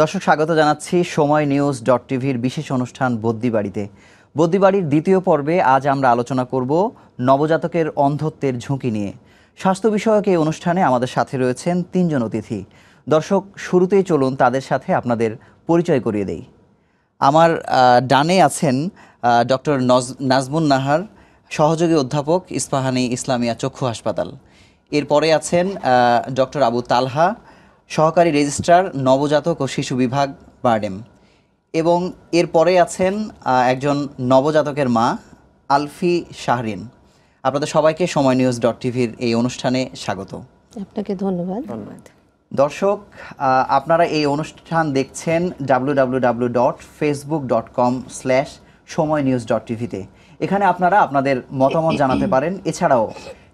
দর্শক স্বাগত জানাচ্ছি সময় নিউজ ডট টিভির বিশেষ অনুষ্ঠান বদ্যিবাড়িতে বদ্যিবাড়ির দ্বিতীয় পর্বে আজ আমরা আলোচনা করব নবজাতকের অন্ধত্বের ঝুঁকি নিয়ে স্বাস্থ্য বিষয়ক এই অনুষ্ঠানে আমাদের সাথে রয়েছেন তিনজন অতিথি দর্শক শুরুতেই চলুন তাদের সাথে আপনাদের পরিচয় করিয়ে দেই আমার ডানে আছেন ডক্টর নজ নাজমুন নাহার সহযোগী অধ্যাপক ইস্পাহানি ইসলামিয়া চক্ষু হাসপাতাল এরপরে আছেন ডক্টর আবু তালহা সহকারী রেজিস্ট্রার নবজাতক ও শিশু বিভাগ বারডেম এবং এর পরে আছেন একজন নবজাতকের মা আলফি শাহরিন আপনাদের সবাইকে সময় নিউজ ডট টিভির এই অনুষ্ঠানে স্বাগত আপনাকে ধন্যবাদ ধন্যবাদ দর্শক আপনারা এই অনুষ্ঠান দেখছেন W W W dot Facebook dot com slash Somoy news dot টিভিতে এখানে আপনারা আপনাদের মতামত জানাতে পারেন এছাড়াও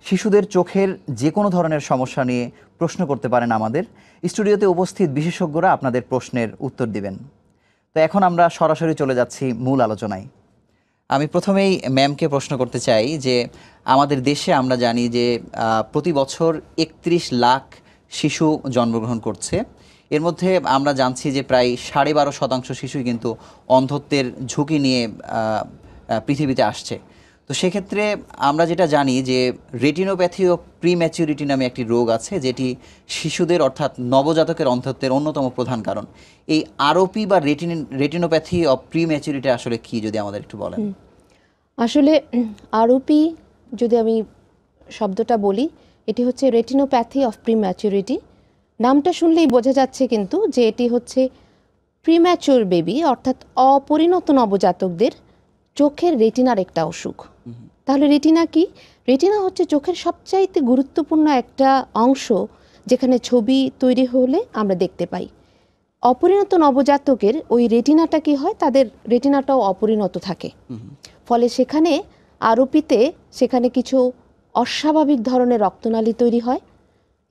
শিশুদের চোখের যে কোনো ধরনের সমস্যা নিয়ে প্রশ্ন করতে পারেন আমাদের স্টুডিওতে উপস্থিত বিশেষজ্ঞরা আপনাদের প্রশ্নের উত্তর দিবেন তো এখন আমরা সরাসরি চলে যাচ্ছি মূল আলোচনায় আমি প্রথমেই ম্যামকে প্রশ্ন করতে চাই যে আমাদের দেশে আমরা জানি যে প্রতি বছর একত্রিশ লাখ শিশু জন্মগ্রহণ করছে এর মধ্যে আমরা জানছি যে প্রায় সাড়ে বারো শতাংশ শিশুই কিন্তু অন্ধত্বের ঝুঁকি নিয়ে পৃথিবীতে আসছে তো সেক্ষেত্রে আমরা যেটা জানি যে রেটিনোপ্যাথি ও প্রিম্যাচিউরিটি নামে একটি রোগ আছে যেটি শিশুদের অর্থাৎ নবজাতকের অন্ধত্বের অন্যতম প্রধান কারণ এই আরোপি বা রেটিন রেটিনোপ্যাথি অফ প্রিম্যাচুরিটি আসলে কি যদি আমাদের একটু বলেন আসলে আরোপি যদি আমি শব্দটা বলি এটি হচ্ছে রেটিনোপ্যাথি অফ প্রিম্যাচুরিটি নামটা শুনলেই বোঝা যাচ্ছে কিন্তু যে এটি হচ্ছে প্রিম্যাচুর বেবি অর্থাৎ অপরিণত নবজাতকদের চোখের রেটিনার একটা অসুখ তাহলে রেটিনা কি রেটিনা হচ্ছে চোখের সবচাইতে গুরুত্বপূর্ণ একটা অংশ যেখানে ছবি তৈরি হলে আমরা দেখতে পাই অপরিণত নবজাতকের ওই রেটিনাটা কি হয় তাদের রেটিনাটাও অপরিণত থাকে ফলে সেখানে আরোপিতে সেখানে কিছু অস্বাভাবিক ধরনের রক্তনালী তৈরি হয়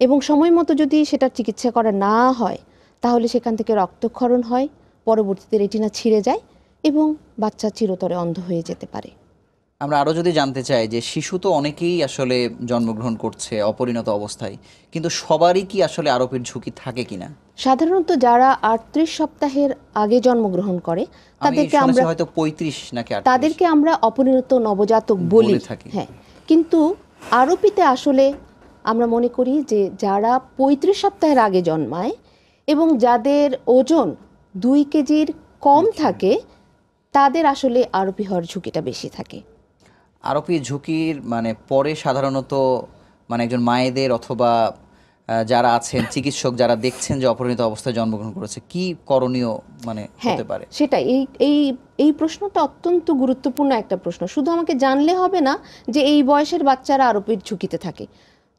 এবং সময় মতো যদি সেটার চিকিৎসা করা না হয় তাহলে সেখান থেকে রক্তক্ষরণ হয় পরবর্তীতে রেটিনা ছিঁড়ে যায় এবং বাচ্চা চিরতরে অন্ধ হয়ে যেতে পারে আমরা আরও যদি জানতে চাই যে শিশু তো অনেকেই আসলে জন্মগ্রহণ করছে অপরিণত অবস্থায় কিন্তু সবারই কি আসলে আরোপের ঝুঁকি থাকে কিনা সাধারণত যারা আটত্রিশ সপ্তাহের আগে জন্মগ্রহণ করে তাদেরকে আমরা হয়তো পঁয়ত্রিশ নাকি তাদেরকে আমরা অপরিণত নবজাতক বলি থাকি হ্যাঁ কিন্তু আরোপিতে আসলে আমরা মনে করি যে যারা পঁয়ত্রিশ সপ্তাহের আগে জন্মায় এবং যাদের ওজন দুই কেজির কম থাকে তাদের আসলে আরোপি হওয়ার ঝুঁকিটা বেশি থাকে আরোপি ঝুঁকির মানে পরে সাধারণত মানে একজন মায়েদের অথবা যারা আছেন চিকিৎসক যারা দেখছেন যে অপরিণত অবস্থায় জন্মগ্রহণ করেছে কি করণীয় মানে হ্যাঁ, হতে পারে সেটা এই এই এই প্রশ্নটা অত্যন্ত গুরুত্বপূর্ণ একটা প্রশ্ন শুধু আমাকে জানলে হবে না যে এই বয়সের বাচ্চারা আরোপির ঝুঁকিতে থাকে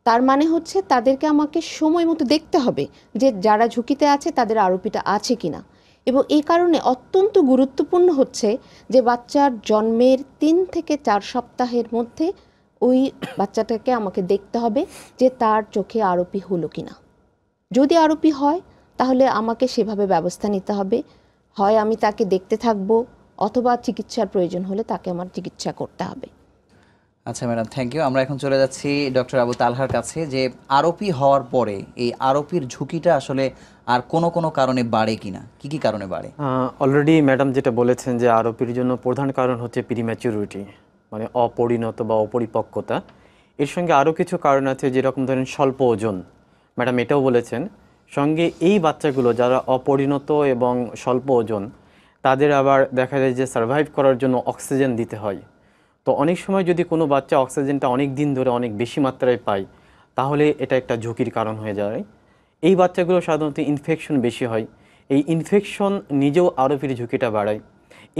তার মানে হচ্ছে তাদেরকে আমাকে সময় মতো দেখতে হবে যে যারা ঝুঁকিতে আছে তাদের আরোপিটা আছে কিনা না এবং এই কারণে অত্যন্ত গুরুত্বপূর্ণ হচ্ছে যে বাচ্চার জন্মের তিন থেকে চার সপ্তাহের মধ্যে ওই বাচ্চাটাকে আমাকে দেখতে হবে যে তার চোখে আরোপি হলো কি না যদি আরোপি হয় তাহলে আমাকে সেভাবে ব্যবস্থা নিতে হবে হয় আমি তাকে দেখতে থাকবো অথবা চিকিৎসার প্রয়োজন হলে তাকে আমার চিকিৎসা করতে হবে আচ্ছা ম্যাডাম থ্যাংক ইউ আমরা এখন চলে যাচ্ছি ডক্টর আবু তালহার কাছে যে আরোপি হওয়ার পরে এই আরোপির ঝুঁকিটা আসলে আর কোনো কোনো কারণে বাড়ে কিনা কি কি কারণে বাড়ে অলরেডি ম্যাডাম যেটা বলেছেন যে আরোপির জন্য প্রধান কারণ হচ্ছে প্রিম্যাচুরিটি মানে অপরিণত বা অপরিপক্কতা এর সঙ্গে আরও কিছু কারণ আছে যেরকম ধরেন স্বল্প ওজন ম্যাডাম এটাও বলেছেন সঙ্গে এই বাচ্চাগুলো যারা অপরিণত এবং স্বল্প ওজন তাদের আবার দেখা যায় যে সার্ভাইভ করার জন্য অক্সিজেন দিতে হয় তো অনেক সময় যদি কোনো বাচ্চা অক্সিজেনটা অনেক দিন ধরে অনেক বেশি মাত্রায় পায় তাহলে এটা একটা ঝুঁকির কারণ হয়ে যায় এই বাচ্চাগুলো সাধারণত ইনফেকশন বেশি হয় এই ইনফেকশন নিজেও আরোপির ঝুঁকিটা বাড়ায়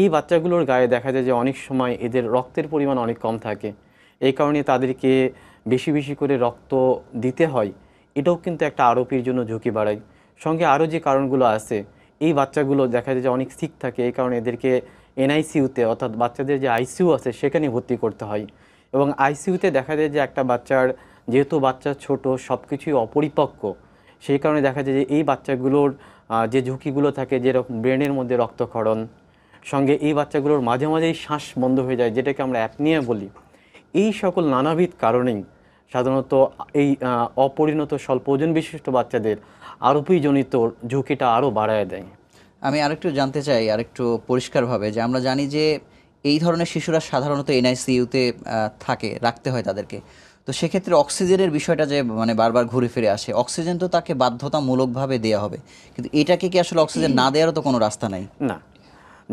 এই বাচ্চাগুলোর গায়ে দেখা যায় যে অনেক সময় এদের রক্তের পরিমাণ অনেক কম থাকে এই কারণে তাদেরকে বেশি বেশি করে রক্ত দিতে হয় এটাও কিন্তু একটা আরোপির জন্য ঝুঁকি বাড়ায় সঙ্গে আরও যে কারণগুলো আছে এই বাচ্চাগুলো দেখা যায় যে অনেক সিক থাকে এই কারণে এদেরকে এনআইসিউতে অর্থাৎ বাচ্চাদের যে আইসিউ আছে সেখানে ভর্তি করতে হয় এবং আইসিউতে দেখা যায় যে একটা বাচ্চার যেহেতু বাচ্চা ছোট সব কিছুই অপরিপক্ক সেই কারণে দেখা যায় যে এই বাচ্চাগুলোর যে ঝুঁকিগুলো থাকে যেরকম ব্রেনের মধ্যে রক্তক্ষরণ সঙ্গে এই বাচ্চাগুলোর মাঝে মাঝেই শ্বাস বন্ধ হয়ে যায় যেটাকে আমরা অ্যাপনিয়া বলি এই সকল নানাবিধ কারণেই সাধারণত এই অপরিণত স্বল্প ওজন বিশিষ্ট বাচ্চাদের আরোপীজনিত ঝুঁকিটা আরও বাড়ায় দেয় আমি আরেকটু জানতে চাই আরেকটু পরিষ্কারভাবে যে আমরা জানি যে এই ধরনের শিশুরা সাধারণত এনআইসিইউতে থাকে রাখতে হয় তাদেরকে তো সেক্ষেত্রে অক্সিজেনের বিষয়টা যে মানে বারবার ঘুরে ফিরে আসে অক্সিজেন তো তাকে বাধ্যতামূলকভাবে দেওয়া হবে কিন্তু এটাকে কি আসলে অক্সিজেন না দেওয়ারও তো কোনো রাস্তা নাই না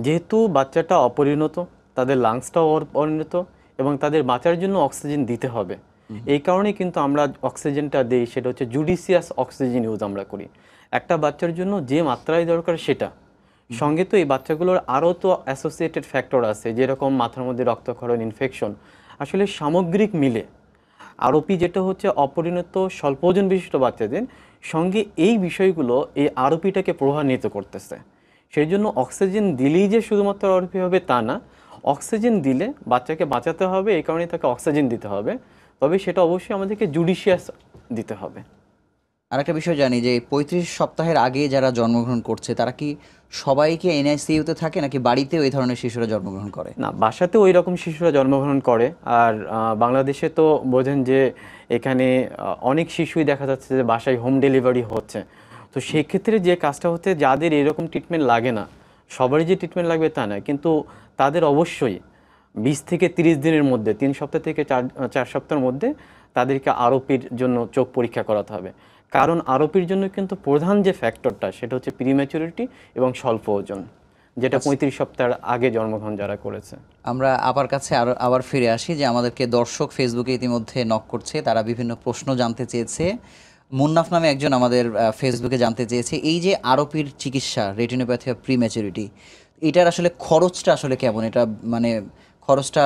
যেহেতু বাচ্চাটা অপরিণত তাদের লাংসটাও অপরিণত এবং তাদের বাঁচার জন্য অক্সিজেন দিতে হবে এই কারণে কিন্তু আমরা অক্সিজেনটা দিই সেটা হচ্ছে জুডিসিয়াস অক্সিজেন ইউজ আমরা করি একটা বাচ্চার জন্য যে মাত্রায় দরকার সেটা সঙ্গে তো এই বাচ্চাগুলোর আরও তো অ্যাসোসিয়েটেড ফ্যাক্টর আছে যেরকম মাথার মধ্যে রক্তক্ষরণ ইনফেকশন আসলে সামগ্রিক মিলে আরোপি যেটা হচ্ছে অপরিণত স্বল্প ওজন বিশিষ্ট বাচ্চাদের সঙ্গে এই বিষয়গুলো এই আরোপিটাকে প্রভান্বিত করতেছে সেই জন্য অক্সিজেন দিলেই যে শুধুমাত্র আরোপি হবে তা না অক্সিজেন দিলে বাচ্চাকে বাঁচাতে হবে এই কারণে তাকে অক্সিজেন দিতে হবে তবে সেটা অবশ্যই আমাদেরকে জুডিশিয়াস দিতে হবে আর একটা বিষয় জানি যে পঁয়ত্রিশ সপ্তাহের আগে যারা জন্মগ্রহণ করছে তারা কি সবাইকে এনআইসিইউতে থাকে নাকি বাড়িতে ওই ধরনের শিশুরা জন্মগ্রহণ করে না বাসাতেও ওই রকম শিশুরা জন্মগ্রহণ করে আর বাংলাদেশে তো বোঝেন যে এখানে অনেক শিশুই দেখা যাচ্ছে যে বাসায় হোম ডেলিভারি হচ্ছে তো সেক্ষেত্রে যে কাজটা হচ্ছে যাদের এরকম ট্রিটমেন্ট লাগে না সবারই যে ট্রিটমেন্ট লাগবে তা না কিন্তু তাদের অবশ্যই বিশ থেকে ৩০ দিনের মধ্যে তিন সপ্তাহ থেকে চার চার সপ্তাহের মধ্যে তাদেরকে আরোপির জন্য চোখ পরীক্ষা করাতে হবে কারণ আরোপির জন্য কিন্তু প্রধান যে ফ্যাক্টরটা সেটা হচ্ছে প্রিম্যাচুরিটি এবং স্বল্প ওজন যেটা আচ্ছা। পঁয়ত্রিশ সপ্তাহের আগে জন্মগ্রহণ যারা করেছে আমরা আবার কাছে আর আবার ফিরে আসি যে আমাদেরকে দর্শক ফেসবুকে ইতিমধ্যে নক করছে তারা বিভিন্ন প্রশ্ন জানতে চেয়েছে মুন্নাফ নামে একজন আমাদের ফেসবুকে জানতে চেয়েছে এই যে আরোপির চিকিৎসা রেটিনোপ্যাথি অফ প্রিম্যাচুরিটি এটার আসলে খরচটা আসলে কেমন এটা মানে খরচটা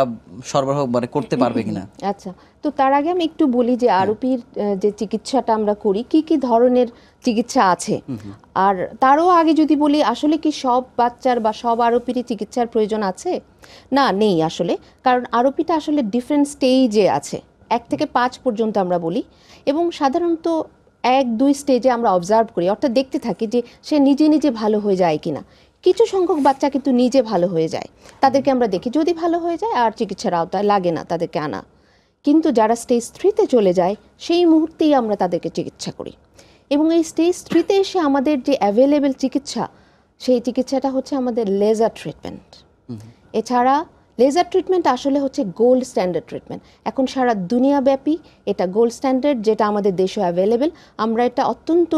সরবরাহ মানে করতে পারবে কিনা আচ্ছা তো তার আগে আমি একটু বলি যে আরোপির যে চিকিৎসাটা আমরা করি কি কি ধরনের চিকিৎসা আছে আর তারও আগে যদি বলি আসলে কি সব বাচ্চার বা সব আরোপিরই চিকিৎসার প্রয়োজন আছে না নেই আসলে কারণ আরোপিটা আসলে ডিফারেন্ট স্টেজে আছে এক থেকে পাঁচ পর্যন্ত আমরা বলি এবং সাধারণত এক দুই স্টেজে আমরা অবজার্ভ করি অর্থাৎ দেখতে থাকি যে সে নিজে নিজে ভালো হয়ে যায় কিনা কিছু সংখ্যক বাচ্চা কিন্তু নিজে ভালো হয়ে যায় তাদেরকে আমরা দেখি যদি ভালো হয়ে যায় আর চিকিৎসার আওতায় লাগে না তাদেরকে আনা কিন্তু যারা স্টেজ থ্রিতে চলে যায় সেই মুহূর্তেই আমরা তাদেরকে চিকিৎসা করি এবং এই স্টেজ থ্রিতে এসে আমাদের যে অ্যাভেলেবেল চিকিৎসা সেই চিকিৎসাটা হচ্ছে আমাদের লেজার ট্রিটমেন্ট এছাড়া লেজার ট্রিটমেন্ট আসলে হচ্ছে গোল্ড স্ট্যান্ডার্ড ট্রিটমেন্ট এখন সারা দুনিয়াব্যাপী এটা গোল্ড স্ট্যান্ডার্ড যেটা আমাদের দেশে অ্যাভেলেবেল আমরা এটা অত্যন্ত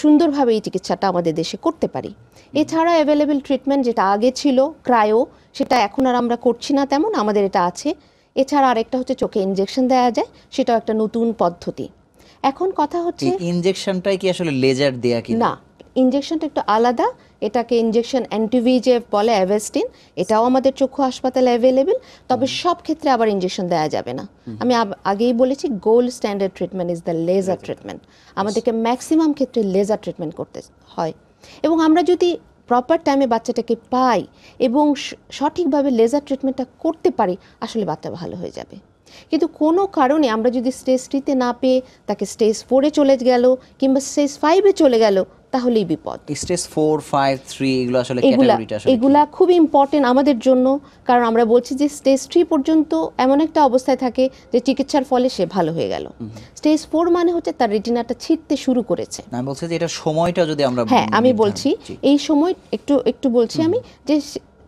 সুন্দরভাবে এই চিকিৎসাটা আমাদের দেশে করতে পারি এছাড়া অ্যাভেলেবেল ট্রিটমেন্ট যেটা আগে ছিল ক্রায়ো সেটা এখন আর আমরা করছি না তেমন আমাদের এটা আছে এছাড়া আরেকটা হচ্ছে চোখে ইনজেকশন দেওয়া যায় সেটাও একটা নতুন পদ্ধতি এখন কথা হচ্ছে ইনজেকশনটাই কি আসলে লেজার দেয়া কি না ইঞ্জেকশনটা একটু আলাদা এটাকে ইঞ্জেকশন অ্যান্টিভিজেভ বলে অ্যাভেস্টিন এটাও আমাদের চক্ষু হাসপাতালে অ্যাভেলেবেল তবে সব ক্ষেত্রে আবার ইঞ্জেকশন দেওয়া যাবে না আমি আগেই বলেছি gold standard treatment is the laser treatment আমাদেরকে ম্যাক্সিমাম ক্ষেত্রে লেজার ট্রিটমেন্ট করতে হয় এবং আমরা যদি প্রপার টাইমে বাচ্চাটাকে পাই এবং সঠিকভাবে লেজার ট্রিটমেন্টটা করতে পারি আসলে বাচ্চা ভালো হয়ে যাবে কিন্তু কোনো কারণে আমরা যদি স্টেজ থ্রিতে না পেয়ে তাকে স্টেজ ফোরে চলে গেল কিংবা স্টেজ ফাইভে চলে গেল তাহলেই বিপদ স্টেজ ফোর ফাইভ থ্রি এগুলো আসলে এগুলা খুব ইম্পর্টেন্ট আমাদের জন্য কারণ আমরা বলছি যে স্টেজ থ্রি পর্যন্ত এমন একটা অবস্থায় থাকে যে চিকিৎসার ফলে সে ভালো হয়ে গেল স্টেজ ফোর মানে হচ্ছে তার রেটিনাটা ছিটতে শুরু করেছে আমি বলছি যে এটা সময়টা যদি আমরা হ্যাঁ আমি বলছি এই সময় একটু একটু বলছি আমি যে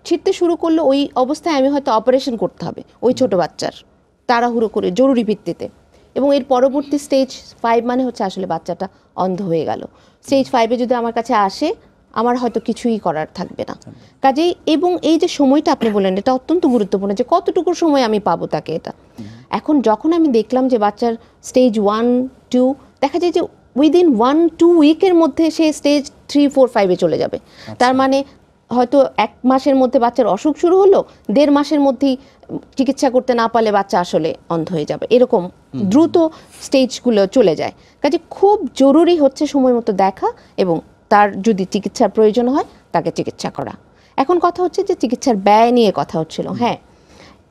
ছিটতে শুরু করলে ওই অবস্থায় আমি হয়তো অপারেশন করতে হবে ওই ছোট বাচ্চার তাড়াহুড়ো করে জরুরি ভিত্তিতে এবং এর পরবর্তী স্টেজ ফাইভ মানে হচ্ছে আসলে বাচ্চাটা অন্ধ হয়ে গেল স্টেজ ফাইভে যদি আমার কাছে আসে আমার হয়তো কিছুই করার থাকবে না কাজেই এবং এই যে সময়টা আপনি বললেন এটা অত্যন্ত গুরুত্বপূর্ণ যে কতটুকু সময় আমি পাবো তাকে এটা এখন যখন আমি দেখলাম যে বাচ্চার স্টেজ ওয়ান টু দেখা যায় যে উইদিন ওয়ান টু উইকের মধ্যে সে স্টেজ থ্রি ফোর ফাইভে চলে যাবে আচ্ছা। তার মানে হয়তো এক মাসের মধ্যে বাচ্চার অসুখ শুরু হলো দেড় মাসের মধ্যেই চিকিৎসা করতে না পারলে বাচ্চা আসলে অন্ধ হয়ে যাবে এরকম দ্রুত স্টেজগুলো চলে যায় কাজে খুব জরুরি হচ্ছে সময় মতো দেখা এবং তার যদি চিকিৎসার প্রয়োজন হয় তাকে চিকিৎসা করা এখন কথা হচ্ছে যে চিকিৎসার ব্যয় নিয়ে কথা হচ্ছিল হ্যাঁ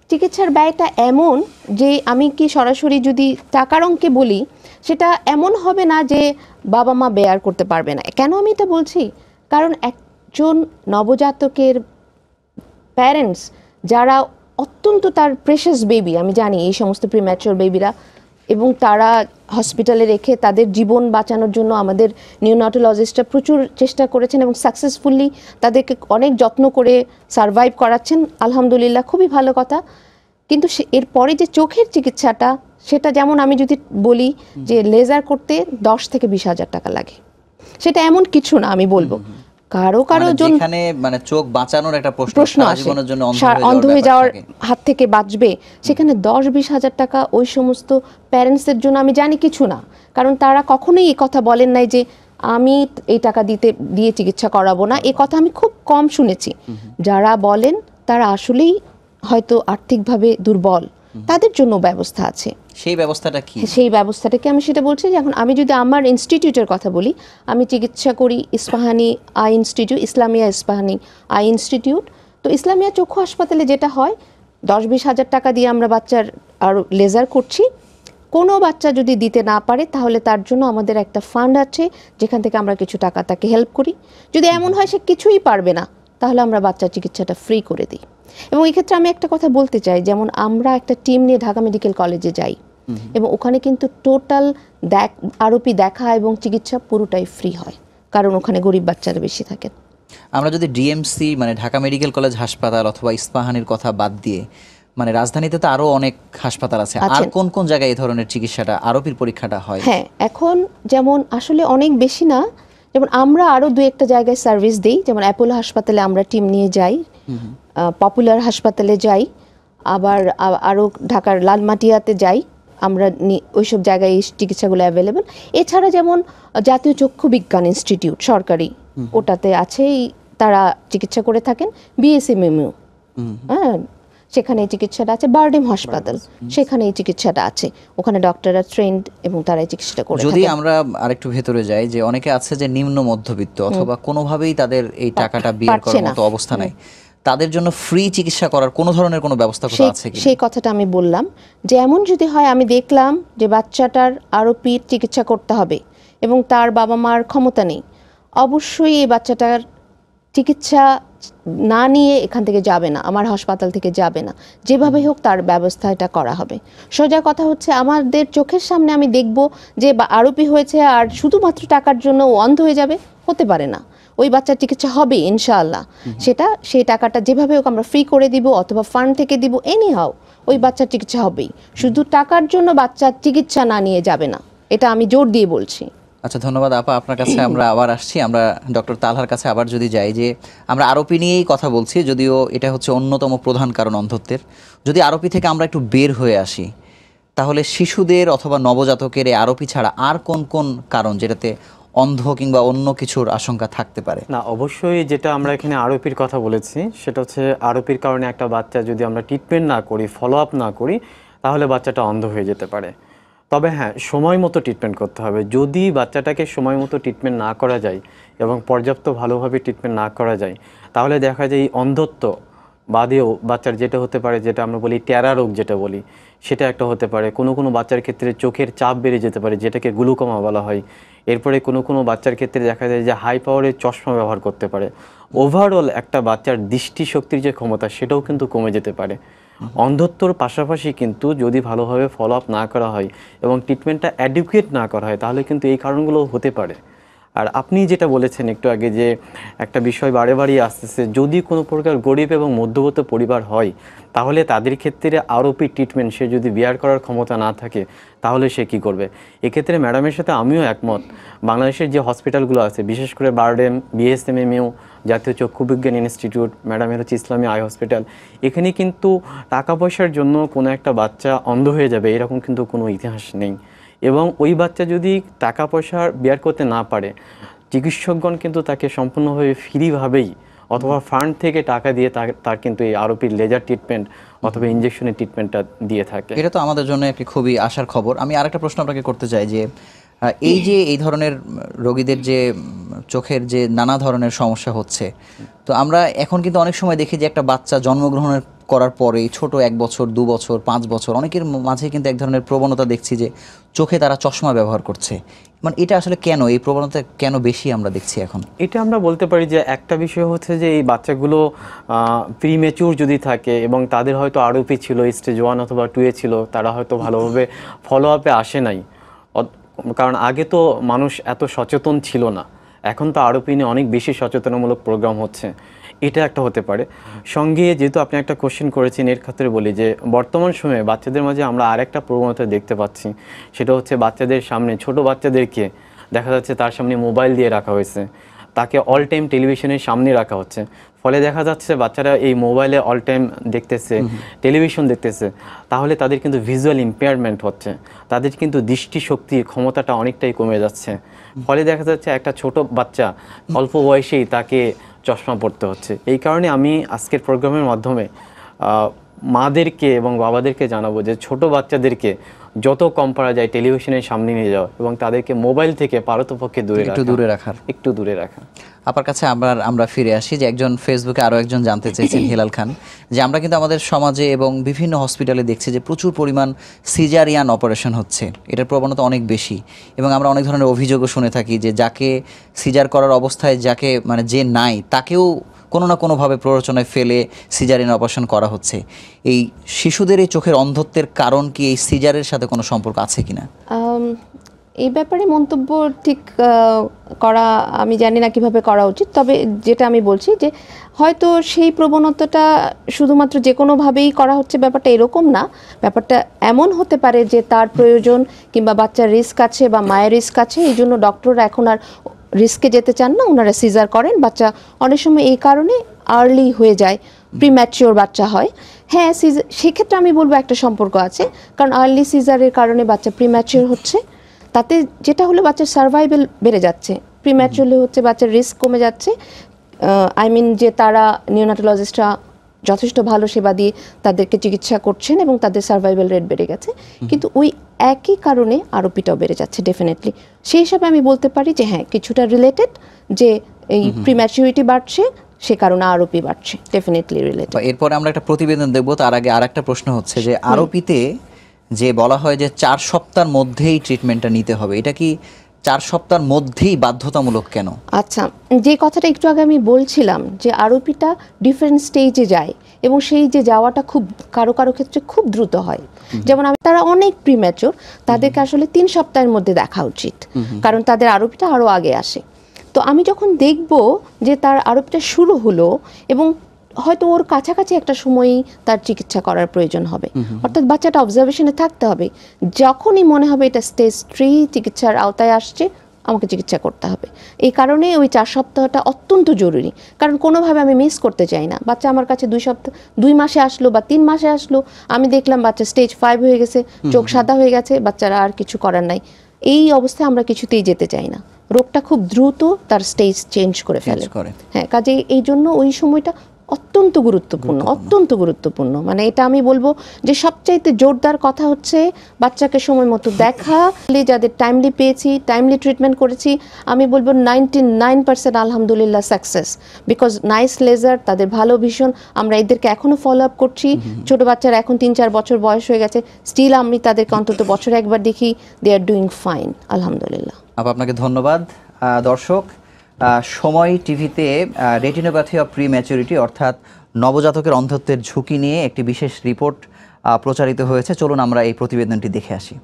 চিকিৎসার ব্যয়টা এমন যে আমি কি সরাসরি যদি টাকার অঙ্কে বলি সেটা এমন হবে না যে বাবা মা বেয়ার করতে পারবে না কেন আমি এটা বলছি কারণ একজন নবজাতকের প্যারেন্টস যারা অত্যন্ত তার প্রেশাস বেবি আমি জানি এই সমস্ত প্রিম্যাচোর বেবিরা এবং তারা হসপিটালে রেখে তাদের জীবন বাঁচানোর জন্য আমাদের নিউনাটোলজিস্টরা প্রচুর চেষ্টা করেছেন এবং সাকসেসফুলি তাদেরকে অনেক যত্ন করে সারভাইভ করাচ্ছেন আলহামদুলিল্লাহ খুবই ভালো কথা কিন্তু সে এরপরে যে চোখের চিকিৎসাটা সেটা যেমন আমি যদি বলি যে লেজার করতে দশ থেকে বিশ হাজার টাকা লাগে সেটা এমন কিছু না আমি বলবো কারো কারো মানে জন এখানে মানে চোখ বাঁচানোর একটা প্রশ্ন প্রশ্ন জীবনের জন্য অন্ধ হয়ে যাওয়ার হাত থেকে বাঁচবে সেখানে দশ বিশ হাজার টাকা ওই সমস্ত প্যারেন্টসের জন্য আমি জানি কিছু না কারণ তারা কখনোই এই কথা বলেন নাই যে আমি এই টাকা দিতে দিয়ে চিকিৎসা করাবো না এ কথা আমি খুব কম শুনেছি যারা বলেন তারা আসলেই হয়তো আর্থিকভাবে দুর্বল তাদের জন্য ব্যবস্থা আছে সেই ব্যবস্থাটা কি সেই ব্যবস্থাটাকে আমি সেটা বলছি যে এখন আমি যদি আমার ইনস্টিটিউটের কথা বলি আমি চিকিৎসা করি Ispahani eye institute Islamia Ispahani eye institute তো ইসলামিয়া চক্ষু হাসপাতালে যেটা হয় দশ বিশ হাজার টাকা দিয়ে আমরা বাচ্চার আর লেজার করছি কোনো বাচ্চা যদি দিতে না পারে তাহলে তার জন্য আমাদের একটা ফান্ড আছে যেখান থেকে আমরা কিছু টাকা তাকে হেল্প করি যদি এমন হয় সে কিছুই পারবে না তাহলে আমরা বাচ্চার চিকিৎসাটা ফ্রি করে দিই এবং এক্ষেত্রে আমি একটা কথা বলতে চাই যেমন আমরা একটা টিম নিয়ে ঢাকা মেডিকেল কলেজে যাই এবং ওখানে কিন্তু টোটাল দেখ আরোপি দেখা এবং চিকিৎসা পুরোটাই ফ্রি হয় কারণ ওখানে গরিব বাচ্চারা বেশি থাকে আমরা যদি ডিএমসি মানে ঢাকা মেডিকেল কলেজ হাসপাতাল অথবা ইস্পাহানির কথা বাদ দিয়ে মানে রাজধানীতে তো আরও অনেক হাসপাতাল আছে আর কোন কোন জায়গায় এই ধরনের চিকিৎসাটা আরোপির পরীক্ষাটা হয় হ্যাঁ এখন যেমন আসলে অনেক বেশি না যেমন আমরা আরও দু একটা জায়গায় সার্ভিস দিই যেমন অ্যাপোলো হাসপাতালে আমরা টিম নিয়ে যাই পপুলার হাসপাতালে যাই আবার আরও ঢাকার লালমাটিয়াতে যাই আমরা ওই সব জায়গায় এই চিকিৎসাগুলো অ্যাভেলেবেল এছাড়া যেমন জাতীয় চক্ষু বিজ্ঞান ইনস্টিটিউট সরকারি ওটাতে আছেই তারা চিকিৎসা করে থাকেন বিএসএমএমইউ হ্যাঁ সেখানে এই চিকিৎসাটা আছে বার্ডিম হাসপাতাল সেখানে এই চিকিৎসাটা আছে ওখানে ডক্টররা ট্রেন্ড এবং তারা এই চিকিৎসাটা করে যদি আমরা আরেকটু ভেতরে যাই যে অনেকে আছে যে নিম্ন মধ্যবিত্ত অথবা কোনোভাবেই তাদের এই টাকাটা বিয়ের করার মতো অবস্থা নাই তাদের জন্য ফ্রি চিকিৎসা করার কোনো ধরনের কোনো ব্যবস্থা করা আছে সেই কথাটা আমি বললাম যে এমন যদি হয় আমি দেখলাম যে বাচ্চাটার আরও আরোপি চিকিৎসা করতে হবে এবং তার বাবা মার ক্ষমতা নেই অবশ্যই এই বাচ্চাটার চিকিৎসা না নিয়ে এখান থেকে যাবে না আমার হাসপাতাল থেকে যাবে না যেভাবে হোক তার ব্যবস্থা এটা করা হবে সোজা কথা হচ্ছে আমাদের চোখের সামনে আমি দেখব যে আরোপি হয়েছে আর শুধুমাত্র টাকার জন্য অন্ধ হয়ে যাবে হতে পারে না ওই বাচ্চার চিকিৎসা হবে ইনশাআল্লাহ সেটা সেই টাকাটা যেভাবে হোক আমরা ফ্রি করে দিব অথবা ফান্ড থেকে দিব এনি হাও ওই বাচ্চার চিকিৎসা হবেই শুধু টাকার জন্য বাচ্চার চিকিৎসা না নিয়ে যাবে না এটা আমি জোর দিয়ে বলছি আচ্ছা ধন্যবাদ আপা আপনার কাছে আমরা আবার আসছি আমরা ডক্টর তালহার কাছে আবার যদি যাই যে আমরা আরোপি নিয়েই কথা বলছি যদিও এটা হচ্ছে অন্যতম প্রধান কারণ অন্ধত্বের যদি আরোপি থেকে আমরা একটু বের হয়ে আসি তাহলে শিশুদের অথবা নবজাতকের এই আরোপি ছাড়া আর কোন কোন কারণ যেটাতে অন্ধ কিংবা অন্য কিছুর আশঙ্কা থাকতে পারে না অবশ্যই যেটা আমরা এখানে আরোপির কথা বলেছি সেটা হচ্ছে আরোপির কারণে একটা বাচ্চা যদি আমরা ট্রিটমেন্ট না করি ফলো আপ না করি তাহলে বাচ্চাটা অন্ধ হয়ে যেতে পারে তবে হ্যাঁ সময় মতো ট্রিটমেন্ট করতে হবে যদি বাচ্চাটাকে সময় মতো ট্রিটমেন্ট না করা যায় এবং পর্যাপ্ত ভালোভাবে ট্রিটমেন্ট না করা যায় তাহলে দেখা যায় এই অন্ধত্ব বাদেও বাচ্চার যেটা হতে পারে যেটা আমরা বলি ট্যারা রোগ যেটা বলি সেটা একটা হতে পারে কোনো কোনো বাচ্চার ক্ষেত্রে চোখের চাপ বেড়ে যেতে পারে যেটাকে গ্লুকোমা বলা হয় এরপরে কোনো কোনো বাচ্চার ক্ষেত্রে দেখা যায় যে হাই পাওয়ারের চশমা ব্যবহার করতে পারে ওভারঅল একটা বাচ্চার দৃষ্টিশক্তির যে ক্ষমতা সেটাও কিন্তু কমে যেতে পারে অন্ধত্বর পাশাপাশি কিন্তু যদি ভালোভাবে ফলো আপ না করা হয় এবং ট্রিটমেন্টটা অ্যাডুকুয়েট না করা হয় তাহলে কিন্তু এই কারণগুলো হতে পারে আর আপনি যেটা বলেছেন একটু আগে যে একটা বিষয় বারে বাড়িয়ে আসতেছে যদি কোনো প্রকার গরিব এবং মধ্যবর্ত পরিবার হয় তাহলে তাদের ক্ষেত্রে আরোপি ট্রিটমেন্ট সে যদি বিয়ার করার ক্ষমতা না থাকে তাহলে সে কি করবে এক্ষেত্রে ম্যাডামের সাথে আমিও একমত বাংলাদেশের যে হসপিটালগুলো আছে বিশেষ করে বারডেম বিএসএমএমইউ জাতীয় চক্ষু বিজ্ঞান ইনস্টিটিউট ম্যাডামের হচ্ছে ইসলামী আই হসপিটাল এখানে কিন্তু টাকা পয়সার জন্য কোনো একটা বাচ্চা অন্ধ হয়ে যাবে এরকম কিন্তু কোনো ইতিহাস নেই এবং ওই বাচ্চা যদি টাকা পয়সা বেয়ার করতে না পারে চিকিৎসকগণ কিন্তু তাকে সম্পূর্ণভাবে ফ্রিভাবেই অথবা ফান্ড থেকে টাকা দিয়ে তার কিন্তু এই আরোপির লেজার ট্রিটমেন্ট অথবা ইঞ্জেকশনের ট্রিটমেন্টটা দিয়ে থাকে এটা তো আমাদের জন্য একটি খুবই আশার খবর আমি আরেকটা প্রশ্ন আপনাকে করতে চাই যে এই যে এই ধরনের রোগীদের যে চোখের যে নানা ধরনের সমস্যা হচ্ছে তো আমরা এখন কিন্তু অনেক সময় দেখি যে একটা বাচ্চা জন্মগ্রহণের করার পরে ছোট এক বছর দু বছর পাঁচ বছর অনেকের মাঝে কিন্তু এক ধরনের প্রবণতা দেখছি যে চোখে তারা চশমা ব্যবহার করছে মানে এটা আসলে কেন এই প্রবণতা কেন বেশি আমরা দেখছি এখন এটা আমরা বলতে পারি যে একটা বিষয় হচ্ছে যে এই বাচ্চাগুলো প্রিমেচুর যদি থাকে এবং তাদের হয়তো আরোপি ছিল স্টেজ ওয়ান অথবা টুয়ে ছিল তারা হয়তো ভালোভাবে ফলো আপে আসে নাই কারণ আগে তো মানুষ এত সচেতন ছিল না এখন তো আরোপি নিয়ে অনেক বেশি সচেতনমূলক প্রোগ্রাম হচ্ছে এটা একটা হতে পারে সঙ্গে যেহেতু আপনি একটা কোশ্চেন করেছেন এর ক্ষেত্রে বলি যে বর্তমান সময়ে বাচ্চাদের মাঝে আমরা আরেকটা প্রবণতা দেখতে পাচ্ছি সেটা হচ্ছে বাচ্চাদের সামনে ছোট বাচ্চাদেরকে দেখা যাচ্ছে তার সামনে মোবাইল দিয়ে রাখা হয়েছে তাকে অল টাইম টেলিভিশনের সামনে রাখা হচ্ছে ফলে দেখা যাচ্ছে বাচ্চারা এই মোবাইলে অল টাইম দেখতেছে টেলিভিশন দেখতেছে তাহলে তাদের কিন্তু ভিজুয়াল ইম্পেয়ারমেন্ট হচ্ছে তাদের কিন্তু দৃষ্টিশক্তির ক্ষমতাটা অনেকটাই কমে যাচ্ছে ফলে দেখা যাচ্ছে একটা ছোট বাচ্চা অল্প বয়সেই তাকে চশমা পড়তে হচ্ছে এই কারণে আমি আজকের প্রোগ্রামের মাধ্যমে মাদেরকে এবং বাবাদেরকে জানাবো যে ছোট বাচ্চাদেরকে যত কম পারা যায় টেলিভিশনের সামনে নিয়ে যাওয়া এবং তাদেরকে মোবাইল থেকে পারতপক্ষে দূরে একটু দূরে রাখার একটু দূরে রাখা আপার কাছে আমরা আমরা ফিরে আসি যে একজন ফেসবুকে আরও একজন জানতে চেয়েছেন হেলাল খান যে আমরা কিন্তু আমাদের সমাজে এবং বিভিন্ন হসপিটালে দেখছি যে প্রচুর পরিমাণ সিজারিয়ান অপারেশন হচ্ছে এটার প্রবণতা অনেক বেশি এবং আমরা অনেক ধরনের অভিযোগও শুনে থাকি যে যাকে সিজার করার অবস্থায় যাকে মানে যে নাই তাকেও কোনো না কোনোভাবে প্ররোচনায় ফেলে সিজারিন অপারেশন করা হচ্ছে এই শিশুদের এই চোখের অন্ধত্বের কারণ কি এই সিজারের সাথে কোনো সম্পর্ক আছে কি না এই ব্যাপারে মন্তব্য ঠিক করা আমি জানি না কিভাবে করা উচিত তবে যেটা আমি বলছি যে হয়তো সেই প্রবণতাটা শুধুমাত্র যে কোনোভাবেই করা হচ্ছে ব্যাপারটা এরকম না ব্যাপারটা এমন হতে পারে যে তার প্রয়োজন কিংবা বাচ্চার রিস্ক আছে বা মায়ের রিস্ক আছে এই জন্য ডক্টর এখন আর রিস্কে যেতে চান না ওনারা সিজার করেন বাচ্চা অনেক সময় এই কারণে আর্লি হয়ে যায় প্রিম্যাচিওর বাচ্চা হয় হ্যাঁ সিজার সেক্ষেত্রে আমি বলবো একটা সম্পর্ক আছে কারণ আর্লি সিজারের কারণে বাচ্চা প্রিম্যাচিওর হচ্ছে তাতে যেটা হলো বাচ্চার সার্ভাইভেল বেড়ে যাচ্ছে প্রিম্যাচিওরলি হচ্ছে বাচ্চার রিস্ক কমে যাচ্ছে আই মিন যে তারা নিউনাটোলজিস্টরা যথেষ্ট ভালো সেবা দিয়ে তাদেরকে চিকিৎসা করছেন এবং তাদের সার্ভাইভাল রেট বেড়ে গেছে কিন্তু ওই একই কারণে আরোপিটাও বেড়ে যাচ্ছে ডেফিনেটলি সেই হিসাবে আমি বলতে পারি যে হ্যাঁ কিছুটা রিলেটেড যে এই প্রিম্যাচুরিটি বাড়ছে সে কারণে আরোপি বাড়ছে ডেফিনেটলি রিলেটেড এরপরে আমরা একটা প্রতিবেদন দেখব তার আগে আর একটা প্রশ্ন হচ্ছে যে আরোপিতে যে বলা হয় যে চার সপ্তাহের মধ্যেই ট্রিটমেন্টটা নিতে হবে এটা কি চার সপ্তাহের মধ্যেই বাধ্যতামূলক কেন আচ্ছা যে কথাটা একটু আগে আমি বলছিলাম যে আরোপিটা ডিফারেন্ট স্টেজে যায় এবং সেই যে যাওয়াটা খুব কারো কারো ক্ষেত্রে খুব দ্রুত হয় যেমন তারা অনেক প্রিম্যাচোর তাদেরকে আসলে তিন সপ্তাহের মধ্যে দেখা উচিত কারণ তাদের আরোপিটা আরও আগে আসে তো আমি যখন দেখব যে তার আরোপটা শুরু হলো এবং হয়তো ওর কাছাকাছি একটা সময়ই তার চিকিৎসা করার প্রয়োজন হবে অর্থাৎ বাচ্চাটা অবজারভেশনে থাকতে হবে যখনই মনে হবে এটা স্টেজ থ্রি চিকিৎসার আওতায় আসছে আমাকে চিকিৎসা করতে হবে এই কারণে ওই চার সপ্তাহটা অত্যন্ত জরুরি কারণ কোনোভাবে আমি মিস করতে চাই না বাচ্চা আমার কাছে দুই সপ্তাহ দুই মাসে আসলো বা তিন মাসে আসলো আমি দেখলাম বাচ্চা স্টেজ ফাইভ হয়ে গেছে চোখ সাদা হয়ে গেছে বাচ্চারা আর কিছু করার নাই এই অবস্থায় আমরা কিছুতেই যেতে চাই না রোগটা খুব দ্রুত তার স্টেজ চেঞ্জ করে ফেলে হ্যাঁ কাজে এই জন্য ওই সময়টা অত্যন্ত গুরুত্বপূর্ণ অত্যন্ত গুরুত্বপূর্ণ মানে এটা আমি বলবো যে সবচাইতে জোরদার কথা হচ্ছে বাচ্চাকে সময় মতো দেখা যাদের টাইমলি পেয়েছি টাইমলি ট্রিটমেন্ট করেছি আমি বলবো নাইনটি নাইন পার্সেন্ট আলহামদুলিল্লাহ সাকসেস বিকজ নাইস লেজার তাদের ভালো ভীষণ আমরা এদেরকে এখনও ফলো আপ করছি ছোটো বাচ্চার এখন তিন চার বছর বয়স হয়ে গেছে স্টিল আমি তাদেরকে অন্তত বছর একবার দেখি দে আর ডুইং ফাইন আলহামদুলিল্লাহ আপনাকে ধন্যবাদ দর্শক সময় টিভিতে রেটিনোপ্যাথি অফ প্রি ম্যাচুরিটি অর্থাৎ নবজাতকের অন্ধত্বের ঝুঁকি নিয়ে একটি বিশেষ রিপোর্ট প্রচারিত হয়েছে চলুন আমরা এই প্রতিবেদনটি দেখে আসি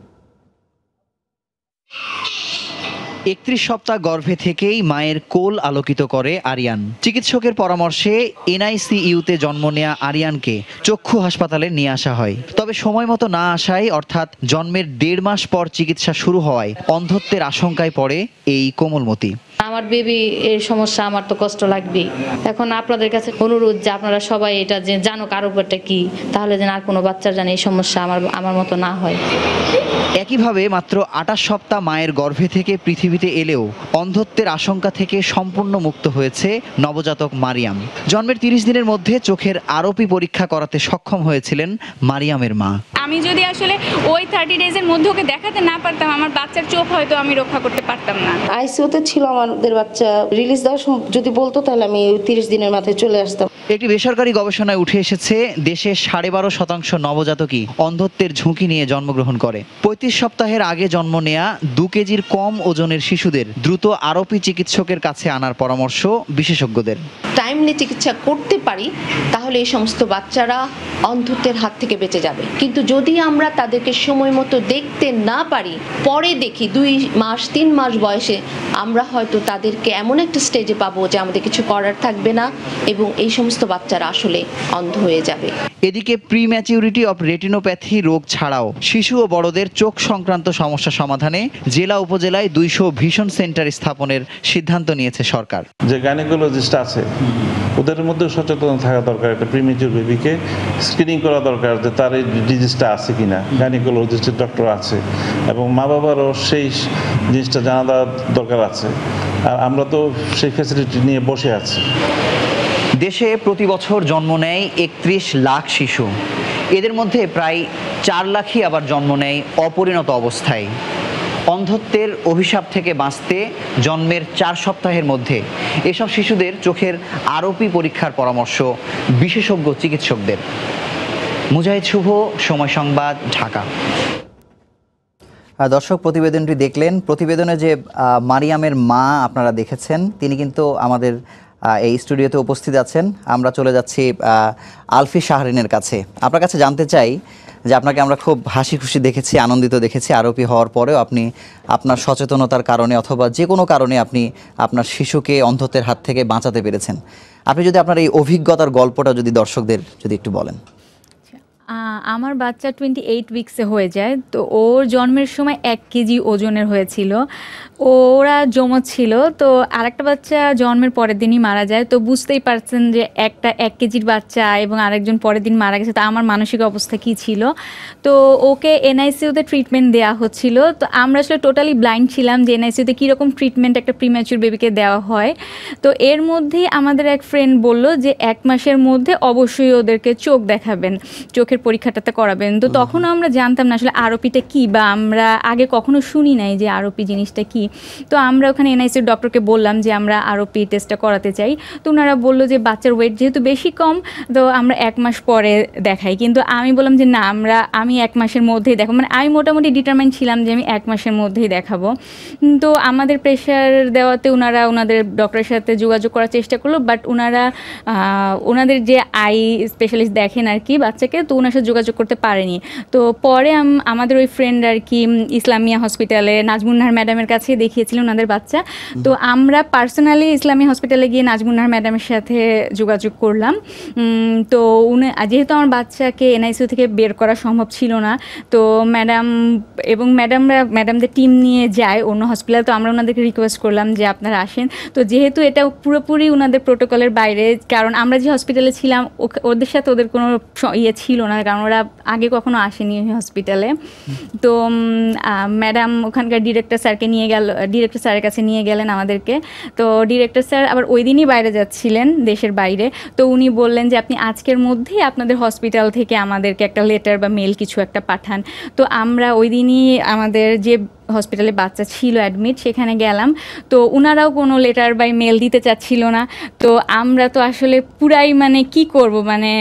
একত্রিশ সপ্তাহ গর্ভে থেকেই মায়ের কোল আলোকিত করে আরিয়ান চিকিৎসকের পরামর্শে এনআইসিইউতে জন্ম নেয়া আরিয়ানকে চক্ষু হাসপাতালে নিয়ে আসা হয় তবে সময় মতো না আসায় অর্থাৎ জন্মের দেড় মাস পর চিকিৎসা শুরু হওয়ায় অন্ধত্বের আশঙ্কায় পড়ে এই কোমলমতি আমার বেবি এর সমস্যা আমার তো কষ্ট লাগবেই এখন আপনাদের কাছে অনুরোধ যে আপনারা সবাই এটা যে জানো কারো উপরটা কি তাহলে যেন আর কোনো বাচ্চার জানে এই সমস্যা আমার আমার মতো না হয় একইভাবে মাত্র আটাশ সপ্তাহ মায়ের গর্ভে থেকে পৃথিবীতে এলেও অন্ধত্বের আশঙ্কা থেকে সম্পূর্ণ মুক্ত হয়েছে নবজাতক মারিয়াম জন্মের তিরিশ দিনের মধ্যে চোখের আরোপি পরীক্ষা করাতে সক্ষম হয়েছিলেন মারিয়ামের মা আমি যদি আসলে ওই থার্টি ডেজের মধ্যে ওকে দেখাতে না পারতাম আমার বাচ্চার চোখ হয়তো আমি রক্ষা করতে পারতাম না আইসিউতে ছিল আমার আমাদের বাচ্চা রিলিজ দেওয়ার যদি বলতো তাহলে আমি তিরিশ দিনের মাথায় চলে আসতাম একটি বেসরকারি গবেষণায় উঠে এসেছে দেশের সাড়ে বারো শতাংশ নবজাতকই অন্ধত্বের ঝুঁকি নিয়ে জন্মগ্রহণ করে পঁয়ত্রিশ সপ্তাহের আগে জন্ম নেয়া দু কেজির কম ওজনের শিশুদের দ্রুত আরোপি চিকিৎসকের কাছে আনার পরামর্শ বিশেষজ্ঞদের টাইমলি চিকিৎসা করতে পারি তাহলে এই সমস্ত বাচ্চারা অন্ধত্বের হাত থেকে বেঁচে যাবে কিন্তু যদি আমরা তাদেরকে সময় মতো দেখতে না পারি পরে দেখি দুই মাস তিন মাস বয়সে আমরা হয়তো তাদেরকে এমন একটা স্টেজে পাবো যে আমাদের কিছু করার থাকবে না এবং এই সমস্ত বাচ্চারা আসলে অন্ধ হয়ে যাবে এদিকে প্রি ম্যাচিউরিটি অফ রেটিনোপ্যাথি রোগ ছাড়াও শিশু ও বড়দের চোখ সংক্রান্ত সমস্যা সমাধানে জেলা উপজেলায় দুইশো ভিশন সেন্টার স্থাপনের সিদ্ধান্ত নিয়েছে সরকার যে গাইনোকোলজিস্ট আছে ওদের মধ্যে সচেতন থাকা দরকার একটা প্রিমেচুর বেবিকে স্ক্রিনিং করা দরকার যে তার এই ডিজিজটা আছে কি না গাইনিকোলজিস্টের ডক্টর আছে এবং মা বাবারও সেই জিনিসটা জানা দরকার আছে আর আমরা তো সেই ফ্যাসিলিটি নিয়ে বসে আছি দেশে প্রতি বছর জন্ম নেয় একত্রিশ লাখ শিশু এদের মধ্যে প্রায় চার লাখই আবার জন্ম নেয় অপরিণত অবস্থায় অন্ধত্বের অভিশাপ থেকে বাঁচতে জন্মের চার সপ্তাহের মধ্যে এসব শিশুদের চোখের আরোপি পরীক্ষার পরামর্শ বিশেষজ্ঞ চিকিৎসকদের মুজাহিদ শুভ সময় সংবাদ ঢাকা দর্শক প্রতিবেদনটি দেখলেন প্রতিবেদনে যে মারিয়ামের মা আপনারা দেখেছেন তিনি কিন্তু আমাদের এই স্টুডিওতে উপস্থিত আছেন আমরা চলে যাচ্ছি আলফি শাহরিনের কাছে আপনার কাছে জানতে চাই যে আপনাকে আমরা খুব হাসি খুশি দেখেছি আনন্দিত দেখেছি আরোপি হওয়ার পরেও আপনি আপনার সচেতনতার কারণে অথবা যে কোনো কারণে আপনি আপনার শিশুকে অন্ধত্বের হাত থেকে বাঁচাতে পেরেছেন আপনি যদি আপনার এই অভিজ্ঞতার গল্পটা যদি দর্শকদের যদি একটু বলেন আমার বাচ্চা টোয়েন্টি এইট উইক্সে হয়ে যায় তো ওর জন্মের সময় এক কেজি ওজনের হয়েছিল ওরা জমজ ছিল তো আরেকটা বাচ্চা জন্মের পরের দিনই মারা যায় তো বুঝতেই পারছেন যে একটা এক কেজির বাচ্চা এবং আরেকজন পরের দিন মারা গেছে তা আমার মানসিক অবস্থা কী ছিল তো ওকে এনআইসিউতে ট্রিটমেন্ট দেওয়া হচ্ছিল তো আমরা আসলে টোটালি ব্লাইন্ড ছিলাম যে এনআইসিউতে কীরকম ট্রিটমেন্ট একটা প্রিম্যাচুর বেবিকে দেওয়া হয় তো এর মধ্যেই আমাদের এক ফ্রেন্ড বলল যে এক মাসের মধ্যে অবশ্যই ওদেরকে চোখ দেখাবেন চোখের চোখের পরীক্ষাটাতে করাবেন তো তখন আমরা জানতাম না আসলে আরোপিটা কি বা আমরা আগে কখনো শুনি নাই যে আরোপি জিনিসটা কি তো আমরা ওখানে এনআইসির ডক্টরকে বললাম যে আমরা আরোপি টেস্টটা করাতে চাই তো ওনারা বললো যে বাচ্চার ওয়েট যেহেতু বেশি কম তো আমরা এক মাস পরে দেখাই কিন্তু আমি বললাম যে না আমরা আমি এক মাসের মধ্যেই দেখাবো মানে আমি মোটামুটি ডিটারমাইন ছিলাম যে আমি এক মাসের মধ্যেই দেখাবো তো আমাদের প্রেশার দেওয়াতে ওনারা ওনাদের ডক্টরের সাথে যোগাযোগ করার চেষ্টা করলো বাট ওনারা ওনাদের যে আই স্পেশালিস্ট দেখেন আর কি বাচ্চাকে তো ওনার সাথে যোগাযোগ করতে পারেনি তো পরে আমাদের ওই ফ্রেন্ড আর কি ইসলামিয়া হসপিটালে নাজমুন্নার ম্যাডামের কাছে দেখিয়েছিল ওনাদের বাচ্চা তো আমরা পার্সোনালি ইসলামী হসপিটালে গিয়ে নাজমুন্নার ম্যাডামের সাথে যোগাযোগ করলাম তো উনি যেহেতু আমার বাচ্চাকে এনআইসিউ থেকে বের করা সম্ভব ছিল না তো ম্যাডাম এবং ম্যাডামরা ম্যাডামদের টিম নিয়ে যায় অন্য হসপিটালে তো আমরা ওনাদেরকে রিকোয়েস্ট করলাম যে আপনারা আসেন তো যেহেতু এটা পুরোপুরি ওনাদের প্রোটোকলের বাইরে কারণ আমরা যে হসপিটালে ছিলাম ওদের সাথে ওদের কোনো ইয়ে ছিল না ওনার কারণ ওরা আগে কখনো আসেনি হসপিটালে তো ম্যাডাম ওখানকার ডিরেক্টর স্যারকে নিয়ে গেল ডিরেক্টর স্যারের কাছে নিয়ে গেলেন আমাদেরকে তো ডিরেক্টর স্যার আবার ওই দিনই বাইরে যাচ্ছিলেন দেশের বাইরে তো উনি বললেন যে আপনি আজকের মধ্যেই আপনাদের হসপিটাল থেকে আমাদেরকে একটা লেটার বা মেল কিছু একটা পাঠান তো আমরা ওই দিনই আমাদের যে হসপিটালে বাচ্চা ছিল অ্যাডমিট সেখানে গেলাম তো ওনারাও কোনো লেটার বাই মেল দিতে চাচ্ছিল না তো আমরা তো আসলে পুরাই মানে কি করব মানে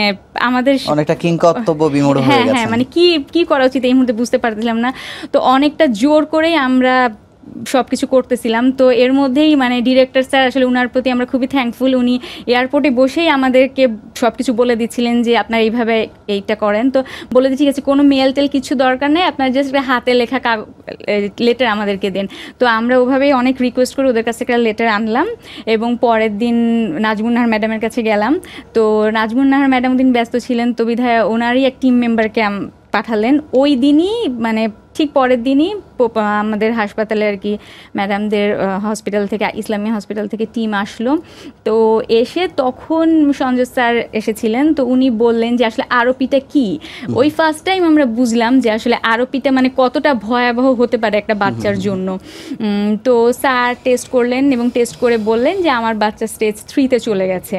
আমাদের অনেকটা কিংকর্তব্য বিমূঢ় হয়ে গেছে হ্যাঁ, হ্যাঁ মানে কি কি করা উচিত এই মুহূর্তে বুঝতে পারছিলাম না তো অনেকটা জোর করেই আমরা সব কিছু করতেছিলাম তো এর মধ্যেই মানে ডিরেক্টর স্যার আসলে উনার প্রতি আমরা খুবই থ্যাঙ্কফুল উনি এয়ারপোর্টে বসেই আমাদেরকে সব কিছু বলে দিচ্ছিলেন যে আপনারা এইভাবে এইটা করেন তো বলে দিচ্ছি গেছে কোনো মেল টেল কিছু দরকার নেই আপনার জাস্ট হাতে লেখা লেটার আমাদেরকে দেন তো আমরা ওভাবেই অনেক রিকোয়েস্ট করে ওদের কাছে একটা লেটার আনলাম এবং পরের দিন নাহার ম্যাডামের কাছে গেলাম তো নাহার ম্যাডাম দিন ব্যস্ত ছিলেন তো বিধায় ওনারই এক টিম মেম্বারকে পাঠালেন ওই দিনই মানে ঠিক পরের দিনই আমাদের হাসপাতালে আর কি ম্যাডামদের হসপিটাল থেকে ইসলামী হসপিটাল থেকে টিম আসলো তো এসে তখন সঞ্জয় স্যার এসেছিলেন তো উনি বললেন যে আসলে আরোপিটা কি ওই ফার্স্ট টাইম আমরা বুঝলাম যে আসলে আরোপিটা মানে কতটা ভয়াবহ হতে পারে একটা বাচ্চার জন্য তো স্যার টেস্ট করলেন এবং টেস্ট করে বললেন যে আমার বাচ্চা স্টেজ থ্রিতে চলে গেছে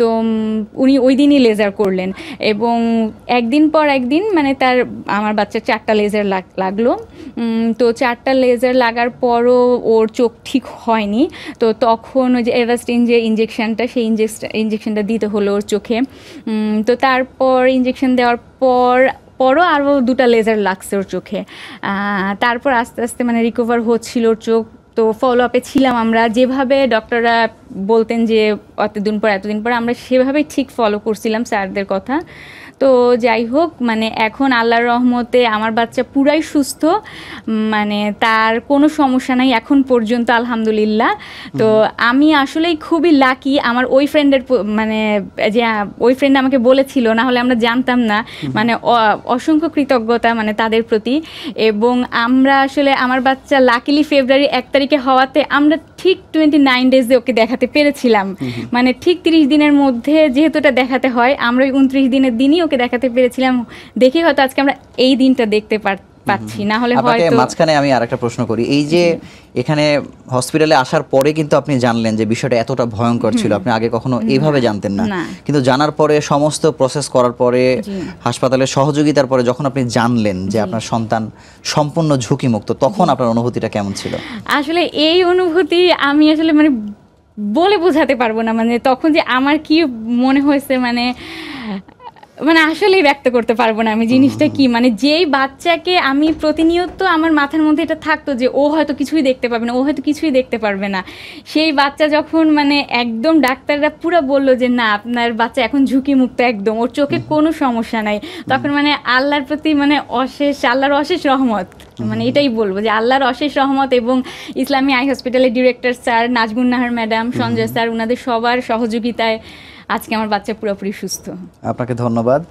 তো উনি ওই দিনই লেজার করলেন এবং একদিন পর একদিন মানে তার আমার বাচ্চার চারটা লেজার লাগলো তো চারটা লেজার লাগার পরও ওর চোখ ঠিক হয়নি তো তখন ওই যে এভাস্টিন যে ইঞ্জেকশানটা সেই ইঞ্জেকশানটা দিতে হলো ওর চোখে তো তারপর ইঞ্জেকশান দেওয়ার পর পরও আরও দুটা লেজার লাগছে ওর চোখে তারপর আস্তে আস্তে মানে রিকভার হচ্ছিল ওর চোখ তো ফলো আপে ছিলাম আমরা যেভাবে ডক্টররা বলতেন যে অতদিন পর এতদিন পর আমরা সেভাবেই ঠিক ফলো করছিলাম স্যারদের কথা তো যাই হোক মানে এখন আল্লাহর রহমতে আমার বাচ্চা পুরাই সুস্থ মানে তার কোনো সমস্যা নাই এখন পর্যন্ত আলহামদুলিল্লাহ তো আমি আসলেই খুবই লাকি আমার ওই ফ্রেন্ডের মানে যে ওই ফ্রেন্ড আমাকে বলেছিল না হলে আমরা জানতাম না মানে অসংখ্য কৃতজ্ঞতা মানে তাদের প্রতি এবং আমরা আসলে আমার বাচ্চা লাকিলি ফেব্রুয়ারি এক তারিখে হওয়াতে আমরা ঠিক টোয়েন্টি নাইন ডেজে ওকে দেখাতে পেরেছিলাম মানে ঠিক তিরিশ দিনের মধ্যে যেহেতু এটা দেখাতে হয় আমরা ওই উনত্রিশ দিনের দিনই ওকে দেখাতে পেরেছিলাম দেখে হয়তো আজকে আমরা এই দিনটা দেখতে পারতাম পাচ্ছি না হলে হয়তো মাঝখানে আমি আরেকটা প্রশ্ন করি এই যে এখানে হসপিটালে আসার পরে কিন্তু আপনি জানলেন যে বিষয়টা এতটা ভয়ঙ্কর ছিল আপনি আগে কখনো এইভাবে জানতেন না কিন্তু জানার পরে সমস্ত প্রসেস করার পরে হাসপাতালের সহযোগিতার পরে যখন আপনি জানলেন যে আপনার সন্তান সম্পূর্ণ ঝুঁকিমুক্ত তখন আপনার অনুভূতিটা কেমন ছিল আসলে এই অনুভূতি আমি আসলে মানে বলে বোঝাতে পারবো না মানে তখন যে আমার কি মনে হয়েছে মানে মানে আসলেই ব্যক্ত করতে পারবো না আমি জিনিসটা কি মানে যেই বাচ্চাকে আমি প্রতিনিয়ত আমার মাথার মধ্যে এটা থাকতো যে ও হয়তো কিছুই দেখতে পাবে না ও হয়তো কিছুই দেখতে পারবে না সেই বাচ্চা যখন মানে একদম ডাক্তাররা পুরো বললো যে না আপনার বাচ্চা এখন ঝুঁকি মুক্ত একদম ওর চোখে কোনো সমস্যা নাই তখন মানে আল্লাহর প্রতি মানে অশেষ আল্লাহর অশেষ রহমত মানে এটাই বলবো যে আল্লাহর অশেষ রহমত এবং ইসলামী আই হসপিটালের director sir Nazmun Nahar madam Sanjay sir ওনাদের সবার সহযোগিতায় আজকে আমার বাচ্চা পুরোপুরি সুস্থ আপনাকে ধন্যবাদ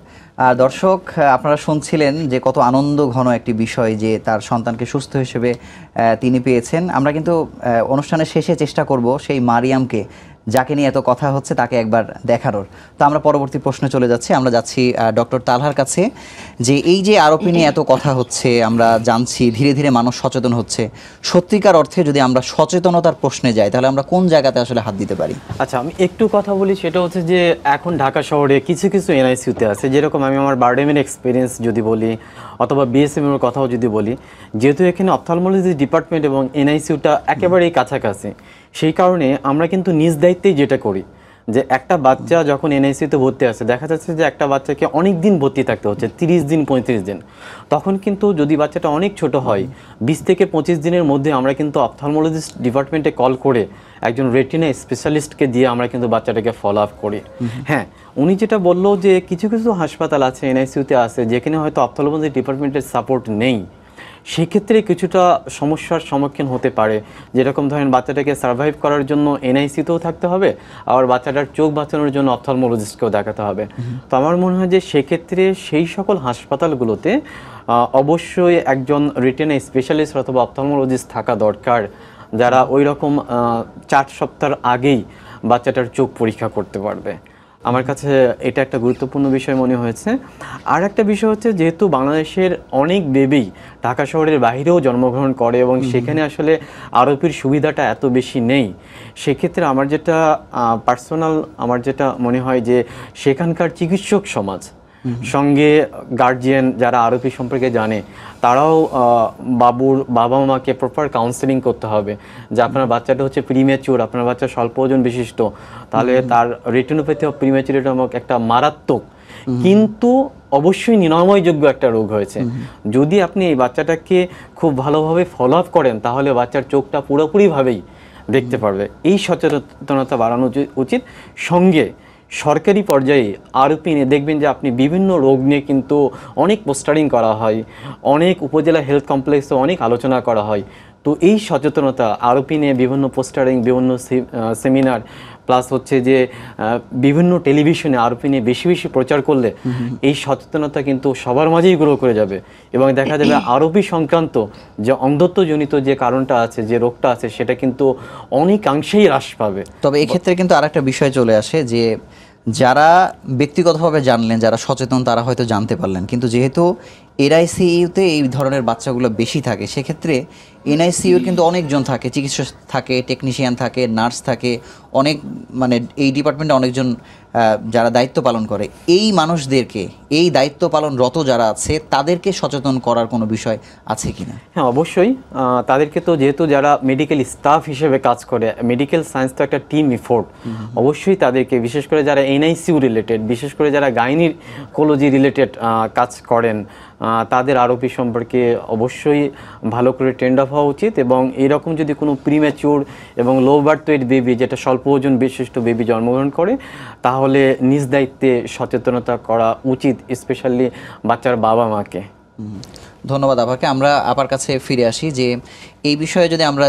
আর দর্শক আপনারা শুনছিলেন যে কত আনন্দ ঘন একটি বিষয় যে তার সন্তানকে সুস্থ হিসেবে তিনি পেয়েছেন আমরা কিন্তু অনুষ্ঠানের শেষে চেষ্টা করব সেই মারিয়ামকে যাকে নিয়ে এত কথা হচ্ছে তাকে একবার দেখানোর তো আমরা পরবর্তী প্রশ্নে চলে যাচ্ছি আমরা যাচ্ছি ডক্টর তালহার কাছে যে এই যে আরোপি নিয়ে এত কথা হচ্ছে আমরা জানছি ধীরে ধীরে মানুষ সচেতন হচ্ছে সত্যিকার অর্থে যদি আমরা সচেতনতার প্রশ্নে যাই তাহলে আমরা কোন জায়গাতে আসলে হাত দিতে পারি আচ্ছা আমি একটু কথা বলি সেটা হচ্ছে যে এখন ঢাকা শহরে কিছু কিছু এনআইসিউতে আছে যেরকম আমি আমার বারডেমের এক্সপিরিয়েন্স যদি বলি অথবা বিএসএমের কথাও যদি বলি যেহেতু এখানে অপথালমোলজি ডিপার্টমেন্ট এবং এনআইসিউটা একেবারেই কাছাকাছি সেই কারণে আমরা কিন্তু নিজ দায়িত্বেই যেটা করি যে একটা বাচ্চা যখন এনআইসিতে ভর্তি আছে দেখা যাচ্ছে যে একটা বাচ্চাকে অনেক দিন ভর্তি থাকতে হচ্ছে তিরিশ দিন পঁয়ত্রিশ দিন তখন কিন্তু যদি বাচ্চাটা অনেক ছোট হয় বিশ থেকে পঁচিশ দিনের মধ্যে আমরা কিন্তু অপথালমোলজিস্ট ডিপার্টমেন্টে কল করে একজন রেটিনা স্পেশালিস্টকে দিয়ে আমরা কিন্তু বাচ্চাটাকে ফলো আপ করি হ্যাঁ উনি যেটা বললো যে কিছু কিছু হাসপাতাল আছে এনআইসিউতে আছে যেখানে হয়তো অপথালমোলজি ডিপার্টমেন্টের সাপোর্ট নেই সেক্ষেত্রে কিছুটা সমস্যার সম্মুখীন হতে পারে যেরকম ধরেন বাচ্চাটাকে সার্ভাইভ করার জন্য এনআইসিতেও থাকতে হবে আর বাচ্চাটার চোখ বাঁচানোর জন্য অপথলমোলজিস্টকেও দেখাতে হবে তো আমার মনে হয় যে সেক্ষেত্রে সেই সকল হাসপাতালগুলোতে অবশ্যই একজন রিটেন স্পেশালিস্ট অথবা অপথলমোলজিস্ট থাকা দরকার যারা ওই রকম চার সপ্তাহ আগেই বাচ্চাটার চোখ পরীক্ষা করতে পারবে আমার কাছে এটা একটা গুরুত্বপূর্ণ বিষয় মনে হয়েছে আর একটা বিষয় হচ্ছে যেহেতু বাংলাদেশের অনেক বেবি ঢাকা শহরের বাহিরেও জন্মগ্রহণ করে এবং সেখানে আসলে আরোপির সুবিধাটা এত বেশি নেই সেক্ষেত্রে আমার যেটা পার্সোনাল আমার যেটা মনে হয় যে সেখানকার চিকিৎসক সমাজ সঙ্গে গার্জিয়ান যারা আরোপি সম্পর্কে জানে তারাও বাবুর বাবা মাকে প্রপার কাউন্সেলিং করতে হবে যে আপনার বাচ্চাটা হচ্ছে প্রিমেচুর আপনার বাচ্চা স্বল্প ওজন বিশিষ্ট তাহলে তার রেটিনোপ্যাথি অফ প্রিমেচুরি আমাকে একটা মারাত্মক কিন্তু অবশ্যই নিরাময়যোগ্য একটা রোগ হয়েছে যদি আপনি এই বাচ্চাটাকে খুব ভালোভাবে ফলো আপ করেন তাহলে বাচ্চার চোখটা পুরোপুরিভাবেই দেখতে পারবে এই সচেতনতা বাড়ানো উচিত সঙ্গে সরকারি পর্যায়ে আরপিএনে দেখবেন যে আপনি বিভিন্ন রোগ নিয়ে কিন্তু অনেক পোস্টারিং করা হয় অনেক উপজেলা হেলথ কমপ্লেক্সে অনেক আলোচনা করা হয় তো এই সচেতনতা আরোপি নিয়ে বিভিন্ন পোস্টারিং বিভিন্ন সেমিনার প্লাস হচ্ছে যে বিভিন্ন টেলিভিশনে আরপি নিয়ে বেশি বেশি প্রচার করলে এই সচেতনতা কিন্তু সবার মাঝেই গ্রো করে যাবে এবং দেখা যাবে আরপি সংক্রান্ত যে অন্ধত্বজনিত যে কারণটা আছে যে রোগটা আছে সেটা কিন্তু অনেকাংশেই হ্রাস পাবে তবে এক্ষেত্রে কিন্তু আরেকটা বিষয় চলে আসে যে যারা ব্যক্তিগতভাবে জানলেন যারা সচেতন তারা হয়তো জানতে পারলেন কিন্তু যেহেতু এনআইসিইউতে এই ধরনের বাচ্চাগুলো বেশি থাকে সেক্ষেত্রে এনআইসিইউর কিন্তু অনেকজন থাকে চিকিৎসক থাকে টেকনিশিয়ান থাকে নার্স থাকে অনেক মানে এই ডিপার্টমেন্টে অনেকজন যারা দায়িত্ব পালন করে এই মানুষদেরকে এই দায়িত্ব পালনরত যারা আছে তাদেরকে সচেতন করার কোনো বিষয় আছে কি না হ্যাঁ অবশ্যই তাদেরকে তো যেহেতু যারা মেডিকেল স্টাফ হিসেবে কাজ করে মেডিকেল সায়েন্স তো একটা টিম ইফোর্ট অবশ্যই তাদেরকে বিশেষ করে যারা এনআইসিউ রিলেটেড বিশেষ করে যারা গাইনিকোলজি রিলেটেড কাজ করেন তাদের আরোপি সম্পর্কে অবশ্যই ভালো করে ট্রেন্ড অফ হওয়া উচিত এবং এরকম যদি কোনো প্রিম্যাচিওর এবং লো বার্থ ওয়েট বেবি যেটা স্বল্প ওজন বিশিষ্ট বেবি জন্মগ্রহণ করে তাহলে নিজ দায়িত্বে সচেতনতা করা উচিত স্পেশালি বাচ্চার বাবা মাকে ধন্যবাদ আপাকে আমরা আপার কাছে ফিরে আসি যে এই বিষয়ে যদি আমরা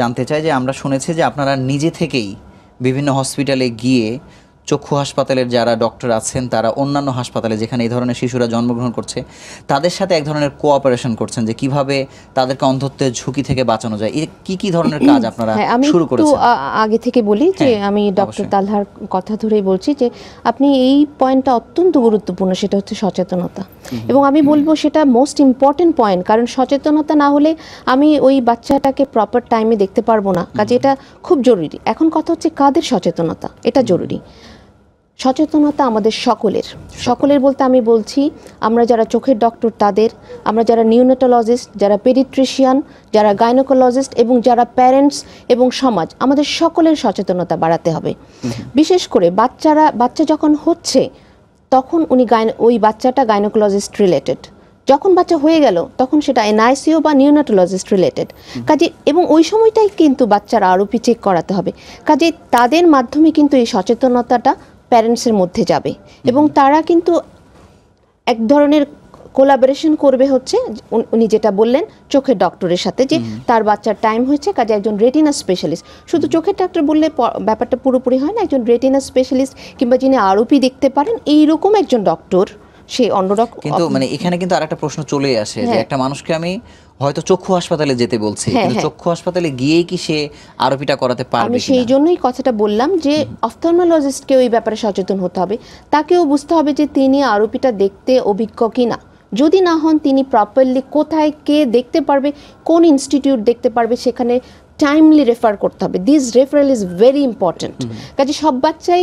জানতে চাই যে আমরা শুনেছি যে আপনারা নিজে থেকেই বিভিন্ন হসপিটালে গিয়ে চক্ষু হাসপাতালের যারা ডক্টর আছেন তারা অন্যান্য হাসপাতালে যেখানে এই ধরনের শিশুরা জন্মগ্রহণ করছে তাদের সাথে এক ধরনের কোঅপারেশন করছেন যে কিভাবে তাদেরকে অন্ধত্বের ঝুঁকি থেকে বাঁচানো যায় কি কি ধরনের কাজ আপনারা হ্যাঁ, শুরু করেছেন আগে থেকে বলি যে হ্যাঁ, আমি ডক্টর তালহার কথা ধরেই বলছি যে আপনি এই পয়েন্টটা অত্যন্ত গুরুত্বপূর্ণ সেটা হচ্ছে সচেতনতা এবং আমি বলবো সেটা মোস্ট ইম্পর্টেন্ট পয়েন্ট কারণ সচেতনতা না হলে আমি ওই বাচ্চাটাকে প্রপার টাইমে দেখতে পারবো না কাজে এটা খুব জরুরি এখন কথা হচ্ছে কাদের সচেতনতা এটা জরুরি সচেতনতা আমাদের সকলের সকলের বলতে আমি বলছি আমরা যারা চোখের ডক্টর তাদের আমরা যারা নিউনেটোলজিস্ট যারা পেডিট্রিশিয়ান যারা গাইনোকোলজিস্ট এবং যারা প্যারেন্টস এবং সমাজ আমাদের সকলের সচেতনতা বাড়াতে হবে বিশেষ করে বাচ্চারা বাচ্চা যখন হচ্ছে তখন উনি গাইন ওই বাচ্চাটা গাইনোকোলজিস্ট রিলেটেড যখন বাচ্চা হয়ে গেল তখন সেটা এনআইসিও বা নিউনাটোলজিস্ট রিলেটেড কাজে এবং ওই সময়টাই কিন্তু বাচ্চারা আরও চেক করাতে হবে কাজে তাদের মাধ্যমে কিন্তু এই সচেতনতাটা প্যারেন্টসের মধ্যে যাবে এবং তারা কিন্তু এক ধরনের কোলাবরেশন করবে হচ্ছে উনি যেটা বললেন চোখের ডক্টরের সাথে যে তার বাচ্চার টাইম হয়েছে কাজে একজন রেটিনা স্পেশালিস্ট শুধু চোখের ডাক্তার বললে ব্যাপারটা পুরোপুরি হয় না একজন রেটিনা স্পেশালিস্ট কিংবা যিনি আরোপি দেখতে পারেন এইরকম একজন ডক্টর সেই অন্যরকম কিন্তু মানে এখানে কিন্তু আরেকটা প্রশ্ন চলে আসে যে হ্যাঁ। একটা মানুষকে আমি হয়তো চক্ষু হাসপাতালে যেতে বলছি হ্যাঁ, কিন্তু হ্যাঁ। চক্ষু হাসপাতালে গিয়েই কি সে আরোপিটা করাতে পারবে আমি সেই জন্যই কথাটা বললাম যে অফথালমোলজিস্টকে ওই ব্যাপারে সচেতন হতে হবে তাকেও বুঝতে হবে যে তিনি আরোপিটা দেখতে অভিজ্ঞ কিনা যদি না হন তিনি প্রপারলি কোথায় কে দেখতে পারবে কোন ইনস্টিটিউট দেখতে পারবে সেখানে টাইমলি রেফার করতে হবে this referral is very important কাজে সব বাচ্চাই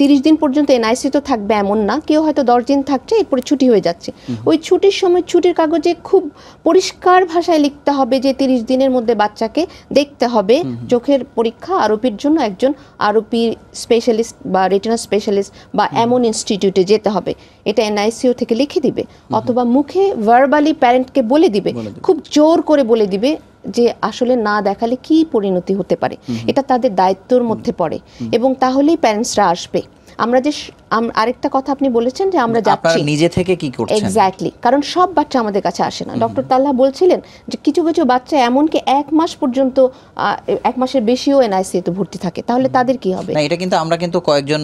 তিরিশ দিন পর্যন্ত এনআইসি তো থাকবে এমন না কেউ হয়তো দশ দিন থাকছে এরপরে ছুটি হয়ে যাচ্ছে ওই ছুটির সময় ছুটির কাগজে খুব পরিষ্কার ভাষায় লিখতে হবে যে তিরিশ দিনের মধ্যে বাচ্চাকে দেখতে হবে চোখের পরীক্ষা আরোপির জন্য একজন আরোপি স্পেশালিস্ট বা রেটিনা স্পেশালিস্ট বা এমন ইনস্টিটিউটে যেতে হবে এটা এনআইসিও থেকে লিখে দিবে অথবা মুখে ভার্বালি প্যারেন্টকে বলে দিবে খুব জোর করে বলে দিবে যে আসলে না দেখালে কি পরিণতি হতে পারে এটা তাদের দায়িত্বর মধ্যে পড়ে এবং তাহলেই প্যারেন্টস ফিলিংসরা আসবে আমরা যে আরেকটা কথা আপনি বলেছেন যে আমরা যাচ্ছি নিজে থেকে কি করছেন এক্স্যাক্টলি কারণ সব বাচ্চা আমাদের কাছে আসে না ডক্টর তাল্লাহ বলছিলেন যে কিছু কিছু বাচ্চা এমনকি এক মাস পর্যন্ত এক মাসের বেশিও এনআইসি তে ভর্তি থাকে তাহলে তাদের কি হবে না এটা কিন্তু আমরা কিন্তু কয়েকজন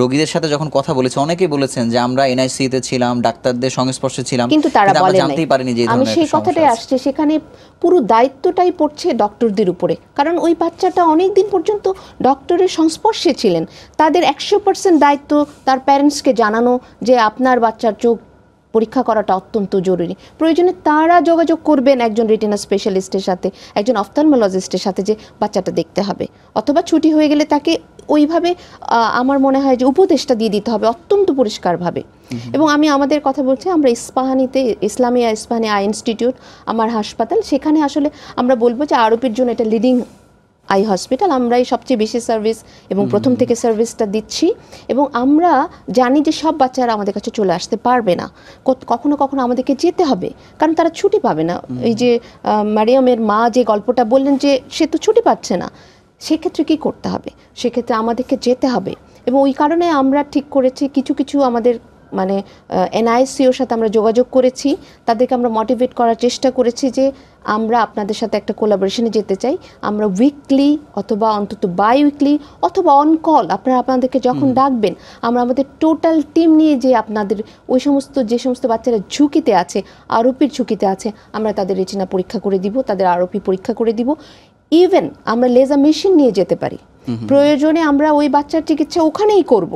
রোগীদের সাথে যখন কথা বলেছি অনেকেই বলেছেন যে আমরা এনআইসি তে ছিলাম ডাক্তারদের সংস্পর্শে ছিলাম কিন্তু তারা বলে জানতেই পারেনি যে আমি সেই কথাটাই আসছে সেখানে পুরো দায়িত্বটাই পড়ছে ডক্টরদের উপরে কারণ ওই বাচ্চাটা অনেক দিন পর্যন্ত ডক্টরের সংস্পর্শে ছিলেন তাদের একশো পার্সেন্ট দায়িত্ব তার প্যারেন্টসকে জানানো যে আপনার বাচ্চার চোখ পরীক্ষা করাটা অত্যন্ত জরুরি প্রয়োজনে তারা যোগাযোগ করবেন একজন রিটিনা স্পেশালিস্টের সাথে একজন অফতালমোলজিস্টের সাথে যে বাচ্চাটা দেখতে হবে অথবা ছুটি হয়ে গেলে তাকে ওইভাবে আমার মনে হয় যে উপদেশটা দিয়ে দিতে হবে অত্যন্ত পরিষ্কারভাবে এবং আমি আমাদের কথা বলছি আমরা ইস্পাহানিতে ইসলামিয়া ইস্পাহানি আই ইনস্টিটিউট আমার হাসপাতাল সেখানে আসলে আমরা বলবো যে আরোপির জন্য এটা লিডিং আই হসপিটাল আমরাই সবচেয়ে বেশি সার্ভিস এবং প্রথম থেকে সার্ভিসটা দিচ্ছি এবং আমরা জানি যে সব বাচ্চারা আমাদের কাছে চলে আসতে পারবে না কখনো কখনো আমাদেরকে যেতে হবে কারণ তারা ছুটি পাবে না এই যে মারিয়ামের মা যে গল্পটা বললেন যে সে তো ছুটি পাচ্ছে না সেক্ষেত্রে কি করতে হবে সেক্ষেত্রে আমাদেরকে যেতে হবে এবং ওই কারণে আমরা ঠিক করেছি কিছু কিছু আমাদের মানে এনআইসিওর সাথে আমরা যোগাযোগ করেছি তাদেরকে আমরা মোটিভেট করার চেষ্টা করেছি যে আমরা আপনাদের সাথে একটা কোলাবোরেশনে যেতে চাই আমরা উইকলি অথবা অন্তত বাই উইকলি অথবা অন কল আপনারা আপনাদেরকে যখন ডাকবেন আমরা আমাদের টোটাল টিম নিয়ে যে আপনাদের ওই সমস্ত যে সমস্ত বাচ্চারা ঝুঁকিতে আছে আরোপির ঝুঁকিতে আছে আমরা তাদের রেচিনা পরীক্ষা করে দিব তাদের আরোপি পরীক্ষা করে দিব ইভেন আমরা লেজার মেশিন নিয়ে যেতে পারি প্রয়োজনে আমরা ওই বাচ্চার চিকিৎসা ওখানেই করব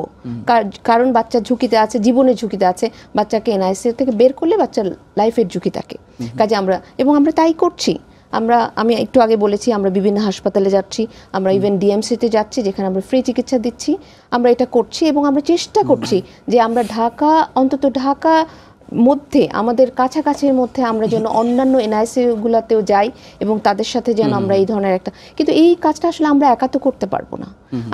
কারণ বাচ্চা ঝুঁকিতে আছে জীবনের ঝুঁকিতে আছে বাচ্চাকে এনআইসি থেকে বের করলে বাচ্চার লাইফের ঝুঁকি থাকে কাজে আমরা এবং আমরা তাই করছি আমরা আমি একটু আগে বলেছি আমরা বিভিন্ন হাসপাতালে যাচ্ছি আমরা ইভেন ডিএমসিতে যাচ্ছি যেখানে আমরা ফ্রি চিকিৎসা দিচ্ছি আমরা এটা করছি এবং আমরা চেষ্টা করছি যে আমরা ঢাকা অন্তত ঢাকা মধ্যে আমাদের কাছাকাছির মধ্যে আমরা যেন অন্যান্য এনআইসিগুলোতেও যাই এবং তাদের সাথে যেন আমরা এই ধরনের একটা কিন্তু এই কাজটা আসলে আমরা একা তো করতে পারবো না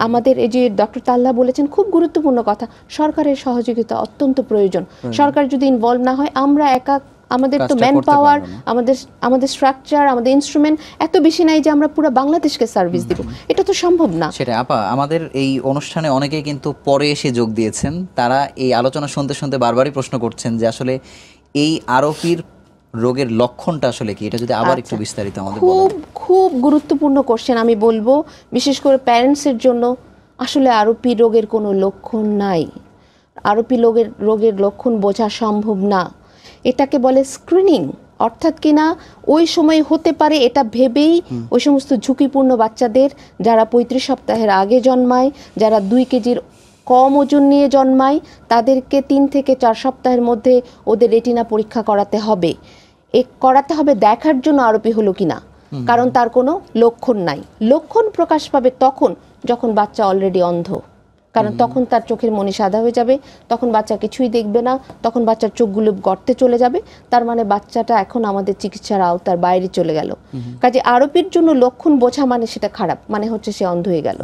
আমাদের এই যে ডক্টর তাল্লা বলেছেন খুব গুরুত্বপূর্ণ কথা সরকারের সহযোগিতা অত্যন্ত প্রয়োজন হ্যাঁ। সরকার যদি ইনভলভ না হয় আমরা একা আমাদের তো ম্যান পাওয়ার আমাদের আমাদের স্ট্রাকচার আমাদের ইনস্ট্রুমেন্ট এত বেশি নাই যে আমরা পুরো বাংলাদেশকে সার্ভিস দিব এটা তো সম্ভব না সেটা আপা আমাদের এই অনুষ্ঠানে অনেকেই কিন্তু পরে এসে যোগ দিয়েছেন তারা এই আলোচনা শুনতে শুনতে বারবারই প্রশ্ন করছেন যে আসলে এই আরোপির রোগের লক্ষণটা আসলে কি এটা যদি আবার একটু আচ্ছা। বিস্তারিত আমাদের খুব খুব গুরুত্বপূর্ণ কোশ্চেন আমি বলবো বিশেষ করে প্যারেন্টসের জন্য আসলে আরোপি রোগের কোনো লক্ষণ নাই আরোপি রোগের রোগের লক্ষণ বোঝা সম্ভব না এটাকে বলে স্ক্রিনিং অর্থাৎ কিনা ওই সময় হতে পারে এটা ভেবেই ওই সমস্ত ঝুঁকিপূর্ণ বাচ্চাদের যারা পঁয়ত্রিশ সপ্তাহের আগে জন্মায় যারা দুই কেজির কম ওজন নিয়ে জন্মায় তাদেরকে তিন থেকে চার সপ্তাহের মধ্যে ওদের রেটিনা পরীক্ষা করাতে হবে এ করাতে হবে দেখার জন্য আরোপী হলো কিনা কারণ তার কোনো লক্ষণ নাই লক্ষণ প্রকাশ পাবে তখন যখন বাচ্চা অলরেডি অন্ধ কারণ তখন তার চোখের মনে সাদা হয়ে যাবে তখন বাচ্চা কিছুই দেখবে না তখন বাচ্চার চোখগুলো গর্তে চলে যাবে তার মানে বাচ্চাটা এখন আমাদের চিকিৎসার আওতার বাইরে চলে গেল কাজে আরোপির জন্য লক্ষণ বোঝা মানে সেটা খারাপ মানে হচ্ছে সে অন্ধ হয়ে গেল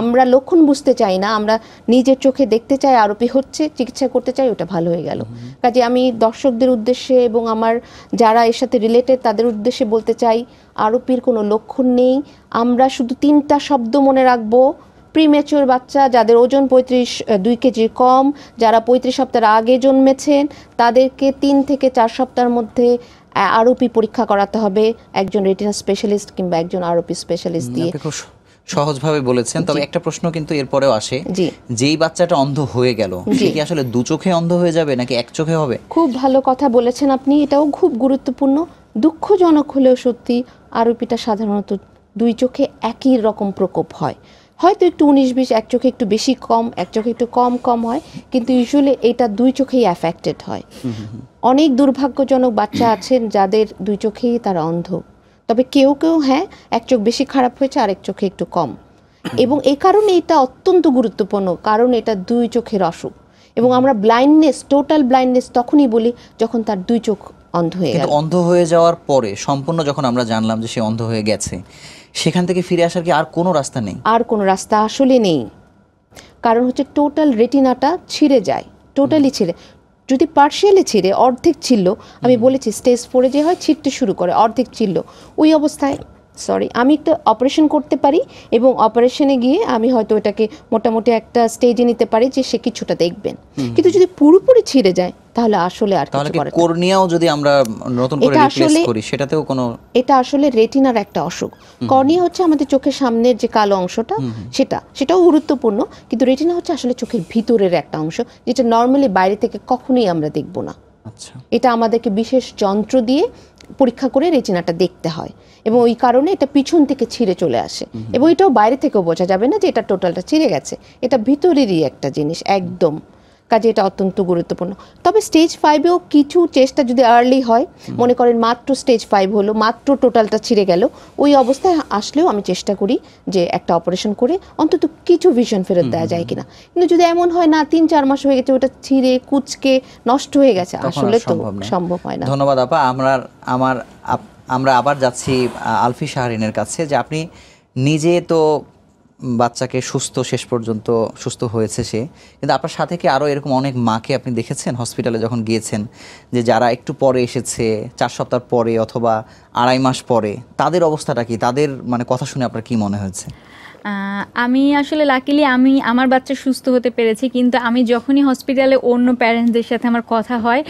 আমরা লক্ষণ বুঝতে চাই না আমরা নিজের চোখে দেখতে চাই আরোপি হচ্ছে চিকিৎসা করতে চাই ওটা ভালো হয়ে গেল কাজে আমি দর্শকদের উদ্দেশ্যে এবং আমার যারা এর সাথে রিলেটেড তাদের উদ্দেশ্যে বলতে চাই আরোপির কোনো লক্ষণ নেই আমরা শুধু তিনটা শব্দ মনে রাখবো প্রিমেচুর বাচ্চা যাদের ওজন পঁয়ত্রিশ দুই কেজির কম যারা পঁয়ত্রিশ সপ্তাহের আগে জন্মেছেন তাদেরকে তিন থেকে চার সপ্তাহের মধ্যে আরোপি পরীক্ষা করাতে হবে একজন রেটিনা স্পেশালিস্ট কিংবা একজন আরোপি স্পেশালিস্ট দিয়ে সহজভাবে বলেছেন তবে একটা প্রশ্ন কিন্তু এরপরেও আসে যেই বাচ্চাটা অন্ধ হয়ে গেল কি আসলে দু চোখে অন্ধ হয়ে যাবে নাকি এক চোখে হবে খুব ভালো কথা বলেছেন আপনি এটাও খুব গুরুত্বপূর্ণ দুঃখজনক হলেও সত্যি আরোপিটা সাধারণত দুই চোখে একই রকম প্রকোপ হয় হয়তো একটু উনিশ বিশ এক চোখে একটু বেশি কম এক চোখে একটু কম কম হয় কিন্তু ইউজুয়ালি এটা দুই চোখেই অ্যাফেক্টেড হয় অনেক দুর্ভাগ্যজনক বাচ্চা আছেন যাদের দুই চোখেই তারা অন্ধ তবে কেউ কেউ হ্যাঁ এক চোখ বেশি খারাপ হয়েছে আরেক চোখে একটু কম এবং এ কারণে এটা অত্যন্ত গুরুত্বপূর্ণ কারণ এটা দুই চোখের অসুখ এবং আমরা ব্লাইন্ডনেস টোটাল ব্লাইন্ডনেস তখনই বলি যখন তার দুই চোখ অন্ধ হয়ে অন্ধ হয়ে যাওয়ার পরে সম্পূর্ণ যখন আমরা জানলাম যে সে অন্ধ হয়ে গেছে সেখান থেকে ফিরে আসার কি আর কোনো রাস্তা নেই আর কোনো রাস্তা আসলে নেই কারণ হচ্ছে টোটাল রেটিনাটা ছিঁড়ে যায় টোটালি ছিঁড়ে যদি পার্শিয়ালি ছিঁড়ে অর্ধেক ছিল আমি বলেছি স্টেজ ফোরে যে হয় ছিঁড়তে শুরু করে অর্ধেক ছিল ওই অবস্থায় সরি আমি একটা অপারেশন করতে পারি এবং অপারেশনে গিয়ে আমি হয়তো এটাকে মোটামুটি একটা স্টেজে নিতে পারি যে সে কিছুটা দেখবেন কিন্তু যদি পুরোপুরি ছিঁড়ে যায় তাহলে আসলে আর কিছু কর্নিয়াও যদি আমরা নতুন করে রিপ্লেস করি সেটাতেও কোনো এটা আসলে রেটিনার একটা অসুখ কর্নিয়া হচ্ছে আমাদের চোখের সামনের যে কালো অংশটা সেটা সেটাও গুরুত্বপূর্ণ কিন্তু রেটিনা হচ্ছে আসলে চোখের ভিতরের একটা অংশ যেটা নর্মালি বাইরে থেকে কখনোই আমরা দেখব না আচ্ছা। এটা আমাদেরকে বিশেষ যন্ত্র দিয়ে পরীক্ষা করে রেচিনাটা দেখতে হয় এবং ওই কারণে এটা পিছন থেকে ছিঁড়ে চলে আসে এবং এটাও বাইরে থেকেও বোঝা যাবে না যে এটা টোটালটা ছিঁড়ে গেছে এটা ভিতরেরই একটা জিনিস একদম কাজে এটা অত্যন্ত গুরুত্বপূর্ণ তবে স্টেজ ফাইভেও কিছু চেষ্টা যদি আর্লি হয় মনে করেন মাত্র স্টেজ ফাইভ হলো মাত্র টোটালটা ছিঁড়ে গেল ওই অবস্থায় আসলেও আমি চেষ্টা করি যে একটা অপারেশন করে অন্তত কিছু ভিশন ফেরত দেওয়া যায় কিনা কিন্তু যদি এমন হয় না তিন চার মাস হয়ে গেছে ওটা ছিঁড়ে কুচকে নষ্ট হয়ে গেছে আসলে তো সম্ভব হয় না ধন্যবাদ আপা আমরা আমার আমরা আবার যাচ্ছি আলফি শাহরিনের কাছে যে আপনি নিজে তো বাচ্চাকে সুস্থ শেষ পর্যন্ত সুস্থ হয়েছে সে কিন্তু আপনার সাথে কি আরও এরকম অনেক মাকে আপনি দেখেছেন হসপিটালে যখন গিয়েছেন যে যারা একটু পরে এসেছে চার সপ্তাহ পরে অথবা আড়াই মাস পরে তাদের অবস্থাটা কি তাদের মানে কথা শুনে আপনার কি মনে হয়েছে আমি আসলে লাকিলি আমি আমার বাচ্চা সুস্থ হতে পেরেছি কিন্তু আমি যখনই হসপিটালে অন্য প্যারেন্টসদের সাথে আমার কথা হয়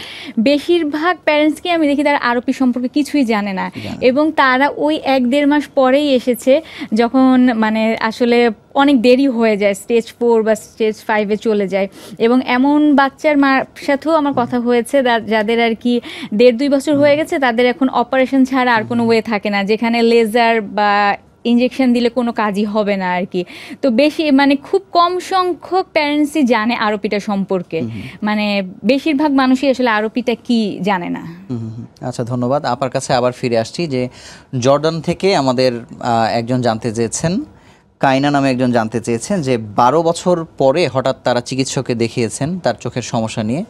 বেশিরভাগ প্যারেন্টসকে আমি দেখি তারা আরোপি সম্পর্কে কিছুই জানে না এবং তারা ওই এক দেড় মাস পরেই এসেছে যখন মানে আসলে অনেক দেরি হয়ে যায় স্টেজ ফোর বা স্টেজ ফাইভে চলে যায় এবং এমন বাচ্চার মার সাথেও আমার কথা হয়েছে যাদের আর কি দেড় দুই বছর হয়ে গেছে তাদের এখন অপারেশন ছাড়া আর কোনো ওয়ে থাকে না যেখানে লেজার বা ইঞ্জেকশন দিলে কোনো কাজই হবে না আর কি তো বেশি মানে খুব কম সংখ্যক প্যারেন্টসই জানে আরোপিটা সম্পর্কে মানে বেশিরভাগ মানুষই আসলে আরোপিটা কি জানে না আচ্ছা ধন্যবাদ আপনার কাছে আবার ফিরে আসছি যে জর্ডান থেকে আমাদের একজন জানতে চেয়েছেন কাইনা নামে একজন জানতে চেয়েছেন যে বারো বছর পরে হঠাৎ তারা চিকিৎসককে দেখিয়েছেন তার চোখের সমস্যা নিয়ে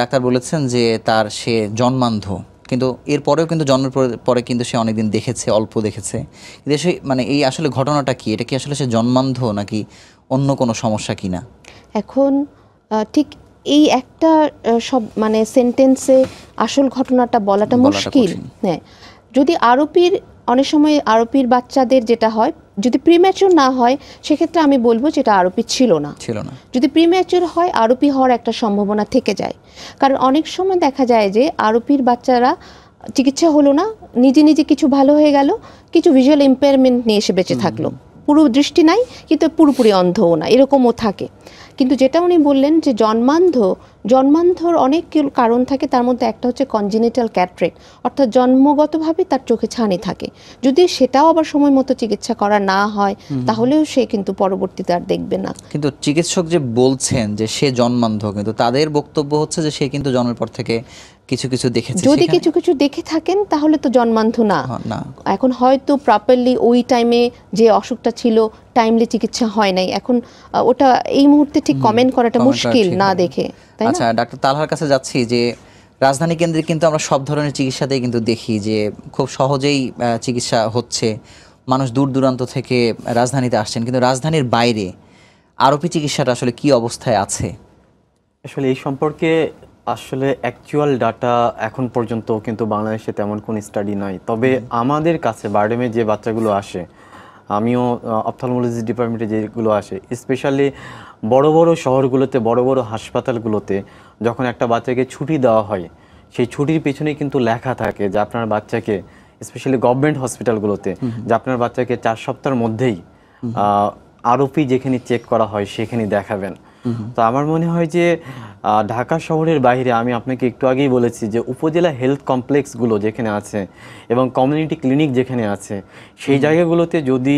ডাক্তার বলেছেন যে তার সে জন্মান্ধ কিন্তু এরপরেও কিন্তু জন্মের পরে কিন্তু সে অনেকদিন দেখেছে অল্প দেখেছে কিন্তু সে মানে এই আসলে ঘটনাটা কি এটা কি আসলে সে জন্মান্ধ নাকি অন্য কোনো সমস্যা কি না এখন ঠিক এই একটা সব মানে সেন্টেন্সে আসল ঘটনাটা বলাটা মুশকিল হ্যাঁ যদি আরোপির অনেক সময় আরোপির বাচ্চাদের যেটা হয় যদি প্রিম্যাচুর না হয় সেক্ষেত্রে আমি বলবো যেটা আরোপি ছিল না ছিল না যদি প্রিম্যাচিওর হয় আরোপি হওয়ার একটা সম্ভাবনা থেকে যায় কারণ অনেক সময় দেখা যায় যে আরোপির বাচ্চারা চিকিৎসা হলো না নিজে নিজে কিছু ভালো হয়ে গেল কিছু ভিজুয়াল ইম্পেয়ারমেন্ট নিয়ে এসে বেঁচে থাকলো পুরো দৃষ্টি নাই কিন্তু পুরোপুরি অন্ধও না এরকমও থাকে কিন্তু যেটা উনি বললেন যে জন্মান্ধ জন্মান্ধর অনেক কারণ থাকে তার মধ্যে একটা হচ্ছে কনজিনেটাল ক্যাট্রেক অর্থাৎ জন্মগতভাবে তার চোখে ছানি থাকে যদি সেটাও আবার সময় মতো চিকিৎসা করা না হয় তাহলেও সে কিন্তু পরবর্তীতে আর দেখবে না কিন্তু চিকিৎসক যে বলছেন যে সে জন্মান্ধ কিন্তু তাদের বক্তব্য হচ্ছে যে সে কিন্তু জন্মের পর থেকে কিছু কিছু দেখেছি যদি কিছু কিছু দেখে থাকেন তাহলে তো জন্মান্ধ হ্যাঁ, না এখন হয়তো প্রপারলি ওই টাইমে যে অসুখটা ছিল টাইমলি চিকিৎসা হয় নাই এখন ওটা এই মুহূর্তে ঠিক কমেন্ট করাটা মুশকিল না দেখে আচ্ছা ডাক্তার তালহার কাছে যাচ্ছি যে রাজধানী কেন্দ্রে কিন্তু আমরা সব ধরনের চিকিৎসাতেই কিন্তু দেখি যে খুব সহজেই চিকিৎসা হচ্ছে মানুষ দূর দূরান্ত থেকে রাজধানীতে আসছেন কিন্তু রাজধানীর বাইরে আরোপি চিকিৎসাটা আসলে কি অবস্থায় আছে আসলে এই সম্পর্কে আসলে অ্যাকচুয়াল ডাটা এখন পর্যন্ত কিন্তু বাংলাদেশে তেমন কোনো স্টাডি নাই তবে আমাদের কাছে বার্ডেমে যে বাচ্চাগুলো আসে আমিও অপথালমোলজি ডিপার্টমেন্টে যেগুলো আসে স্পেশালি বড় বড় শহরগুলোতে বড় বড় হাসপাতালগুলোতে যখন একটা বাচ্চাকে ছুটি দেওয়া হয় সেই ছুটির পেছনে কিন্তু লেখা থাকে যে আপনার বাচ্চাকে স্পেশালি গভর্নমেন্ট হসপিটালগুলোতে যে আপনার বাচ্চাকে চার সপ্তাহের মধ্যেই আরোপি যেখানে চেক করা হয় সেখানে দেখাবেন তো আমার মনে হয় যে ঢাকা শহরের বাইরে আমি আপনাকে একটু আগেই বলেছি যে উপজেলা হেলথ কমপ্লেক্সগুলো যেখানে আছে এবং কমিউনিটি ক্লিনিক যেখানে আছে সেই জায়গাগুলোতে যদি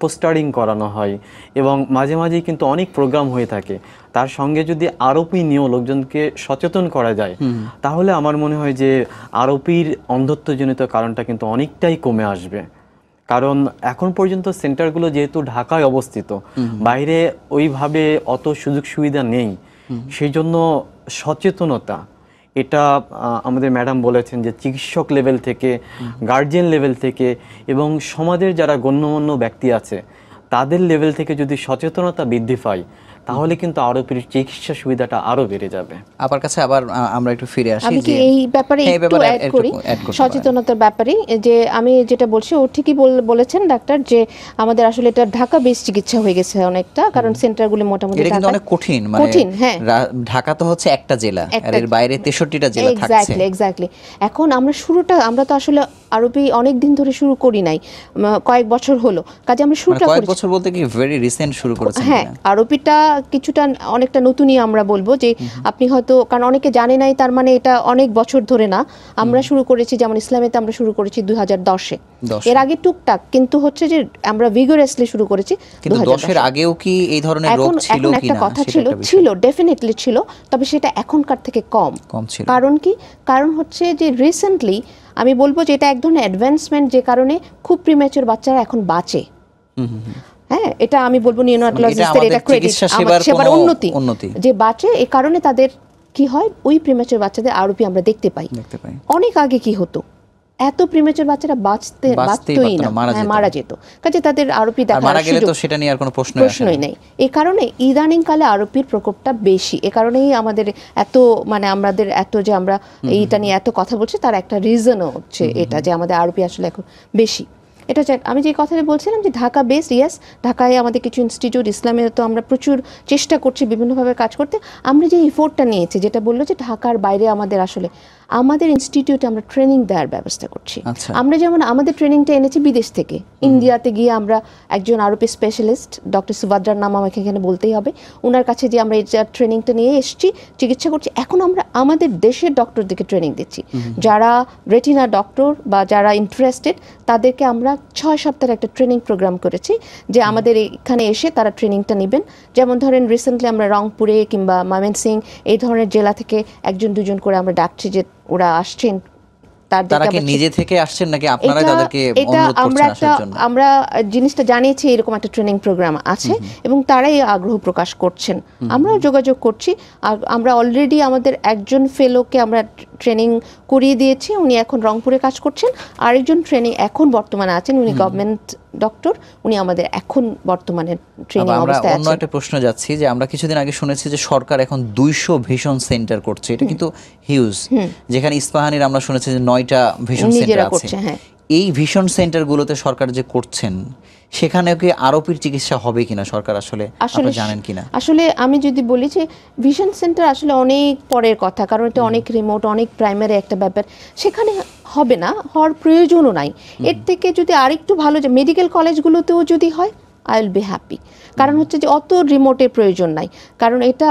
পোস্টারিং করানো হয় এবং মাঝে মাঝেই কিন্তু অনেক প্রোগ্রাম হয়ে থাকে তার সঙ্গে যদি আরোপি নিয়েও লোকজনকে সচেতন করা যায় তাহলে আমার মনে হয় যে আরোপির অন্ধত্বজনিত কারণটা কিন্তু অনেকটাই কমে আসবে কারণ এখন পর্যন্ত সেন্টারগুলো যেহেতু ঢাকায় অবস্থিত বাইরে ওইভাবে অত সুযোগ সুবিধা নেই সেই জন্য সচেতনতা এটা আমাদের ম্যাডাম বলেছেন যে চিকিৎসক লেভেল থেকে গার্জিয়ান লেভেল থেকে এবং সমাজের যারা গণ্যমান্য ব্যক্তি আছে তাদের লেভেল থেকে যদি সচেতনতা বৃদ্ধি পায় তাহলে কিন্তু আরো চিকিৎসা সুবিধাটা আরো বেড়ে যাবে আপনার কাছে আবার আমরা একটু ফিরে আসি আমি কি এই ব্যাপারে হ্যাঁ, একটু অ্যাড করি সচেতনতার ব্যাপারে যে আমি যেটা বলছি ও ঠিকই বলেছেন ডাক্তার যে আমাদের আসলে এটা ঢাকা বেস চিকিৎসা হয়ে গেছে অনেকটা কারণ সেন্টারগুলো মোটামুটি এটা কিন্তু অনেক কঠিন মানে কঠিন হ্যাঁ ঢাকা তো হচ্ছে একটা জেলা আর এর বাইরে 63টা জেলা থাকছে এক্স্যাক্টলি এক্স্যাক্টলি এখন আমরা শুরুটা আমরা তো আসলে আরবি অনেক দিন ধরে শুরু করি নাই কয়েক বছর হলো কাজে আমরা মানে শুরুটা করেছি কয়েক বছর বলতে কি ভেরি রিসেন্ট শুরু করেছি হ্যাঁ আরবিটা কিছুটা অনেকটা নতুনই আমরা বলবো যে আপনি হয়তো কারণ অনেকে জানে নাই তার মানে এটা অনেক বছর ধরে না আমরা শুরু করেছি যেমন ইসলামেতে আমরা শুরু করেছি দুই হাজার দশে এর আগে টুকটাক কিন্তু হচ্ছে যে আমরা ভিগোরাসলি শুরু করেছি দশের আগেও কি এই ধরনের রোগ এখন একটা কথা ছিল ছিল ডেফিনেটলি ছিল তবে সেটা এখনকার থেকে কম কারণ কি কারণ হচ্ছে যে রিসেন্টলি আমি বলবো যে এটা এক ধরনের অ্যাডভান্সমেন্ট যে কারণে খুব প্রিম্যাচুর বাচ্চারা এখন বাঁচে হ্যাঁ এটা আমি বলবো নিওনাটোলজিস্টদের মানে এটা ক্রেডিট সেবার উন্নতি যে বাঁচে এ কারণে তাদের কি হয় ওই প্রিমেচার বাচ্চাদের আরোপি আমরা দেখতে পাই অনেক আগে কি হতো এত প্রিমেচার বাচ্চারা বাঁচতে বাঁচতই না হ্যাঁ, মারা যেত কাজে তাদের আরোপি দেখা তো সেটা নিয়ে আর কোনো প্রশ্নই নেই এ কারণে ইদানিং কালে আরোপির প্রকোপটা বেশি এ কারণেই আমাদের এত মানে আমাদের এত যে আমরা এইটা নিয়ে এত কথা বলছি তার একটা রিজনও হচ্ছে এটা যে আমাদের আরোপি আসলে এখন বেশি এটা হচ্ছে আমি যে কথাটা বলছিলাম যে ঢাকা বেসড ইয়াস ঢাকায় আমাদের কিছু ইনস্টিটিউট ইসলামে তো আমরা প্রচুর চেষ্টা করছি বিভিন্নভাবে কাজ করতে আমরা যে ইফোর্টটা নিয়েছি যেটা বললো যে ঢাকার বাইরে আমাদের আসলে আমাদের ইনস্টিটিউটে আমরা ট্রেনিং দেওয়ার ব্যবস্থা করছি আচ্ছা। আমরা যেমন আমাদের ট্রেনিংটা এনেছি বিদেশ থেকে ইন্ডিয়াতে গিয়ে আমরা একজন আরোপি স্পেশালিস্ট ডক্টর সুভাদ্রার নাম আমাকে এখানে বলতেই হবে ওনার কাছে যে আমরা এটা ট্রেনিংটা নিয়ে এসেছি চিকিৎসা করছি এখন আমরা আমাদের দেশের ডক্টরদেরকে ট্রেনিং দিচ্ছি যারা রেটিনা ডক্টর বা যারা ইন্টারেস্টেড তাদেরকে আমরা ছয় সপ্তাহের একটা ট্রেনিং প্রোগ্রাম করেছি যে আমাদের এখানে এসে তারা ট্রেনিংটা নেবেন যেমন ধরেন রিসেন্টলি আমরা রংপুরে কিংবা ময়মনসিং এই ধরনের জেলা থেকে একজন দুজন করে আমরা ডাকছি যে ওরা আসছেন তারাই আগ্রহ প্রকাশ করছেন আমরা যোগাযোগ করছি আমরা ট্রেনিং করিয়ে দিয়েছি উনি এখন রংপুরে কাজ করছেন আরেকজন ট্রেনিং এখন বর্তমানে আছেন উনি গভর্নমেন্ট ডক্টর উনি আমাদের এখন বর্তমানে ট্রেনিং একটা প্রশ্ন যাচ্ছি যে আমরা কিছুদিন আগে শুনেছি যে সরকার এখন দুইশো ভিশন সেন্টার করছে এটা কিন্তু হিউজ যেখানে ইস্পাহানির আমরা শুনেছি যে নয়টা ভিশন সেন্টার আছে হ্যাঁ। এই ভিশন সেন্টারগুলোতে সরকার যে করছেন সেখানে কি আরোপির চিকিৎসা হবে কিনা সরকার আসলে আসলে জানেন কিনা আসলে আমি যদি বলি যে ভিশন সেন্টার আসলে অনেক পরের কথা কারণ এটা অনেক রিমোট অনেক প্রাইমারি একটা ব্যাপার সেখানে হবে না হওয়ার প্রয়োজনও নাই এর থেকে যদি আরেকটু ভালো যে মেডিকেল কলেজগুলোতেও যদি হয় আই উইল বি হ্যাপি কারণ হচ্ছে যে অত রিমোটের প্রয়োজন নাই কারণ এটা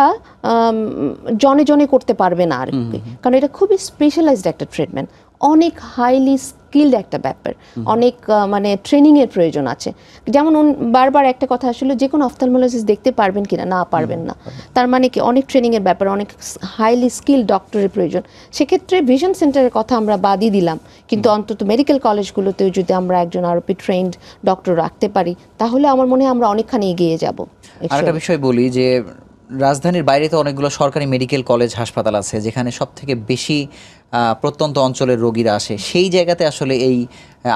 জনে জনে করতে পারবে না আর কি কারণ এটা খুবই স্পেশালাইজড একটা ট্রিটমেন্ট অনেক হাইলি স্কিল্ড একটা ব্যাপার অনেক মানে ট্রেনিংয়ের প্রয়োজন আছে যেমন বারবার একটা কথা আসলে যে কোনো অফথালমোলজিস্ট দেখতে পারবেন কিনা না পারবেন না তার মানে কি অনেক ট্রেনিংয়ের ব্যাপার অনেক হাইলি স্কিল ডক্টরের প্রয়োজন সেক্ষেত্রে ভিশন সেন্টারের কথা আমরা বাদই দিলাম কিন্তু অন্তত মেডিকেল কলেজগুলোতেও যদি আমরা একজন আরোপি ট্রেন্ড ডক্টর রাখতে পারি তাহলে আমার মনে হয় আমরা অনেকখানি এগিয়ে যাবো একটা বিষয় বলি যে রাজধানীর বাইরে তো অনেকগুলো সরকারি মেডিকেল কলেজ হাসপাতাল আছে যেখানে সব থেকে বেশি প্রত্যন্ত অঞ্চলের রোগীরা আসে সেই জায়গাতে আসলে এই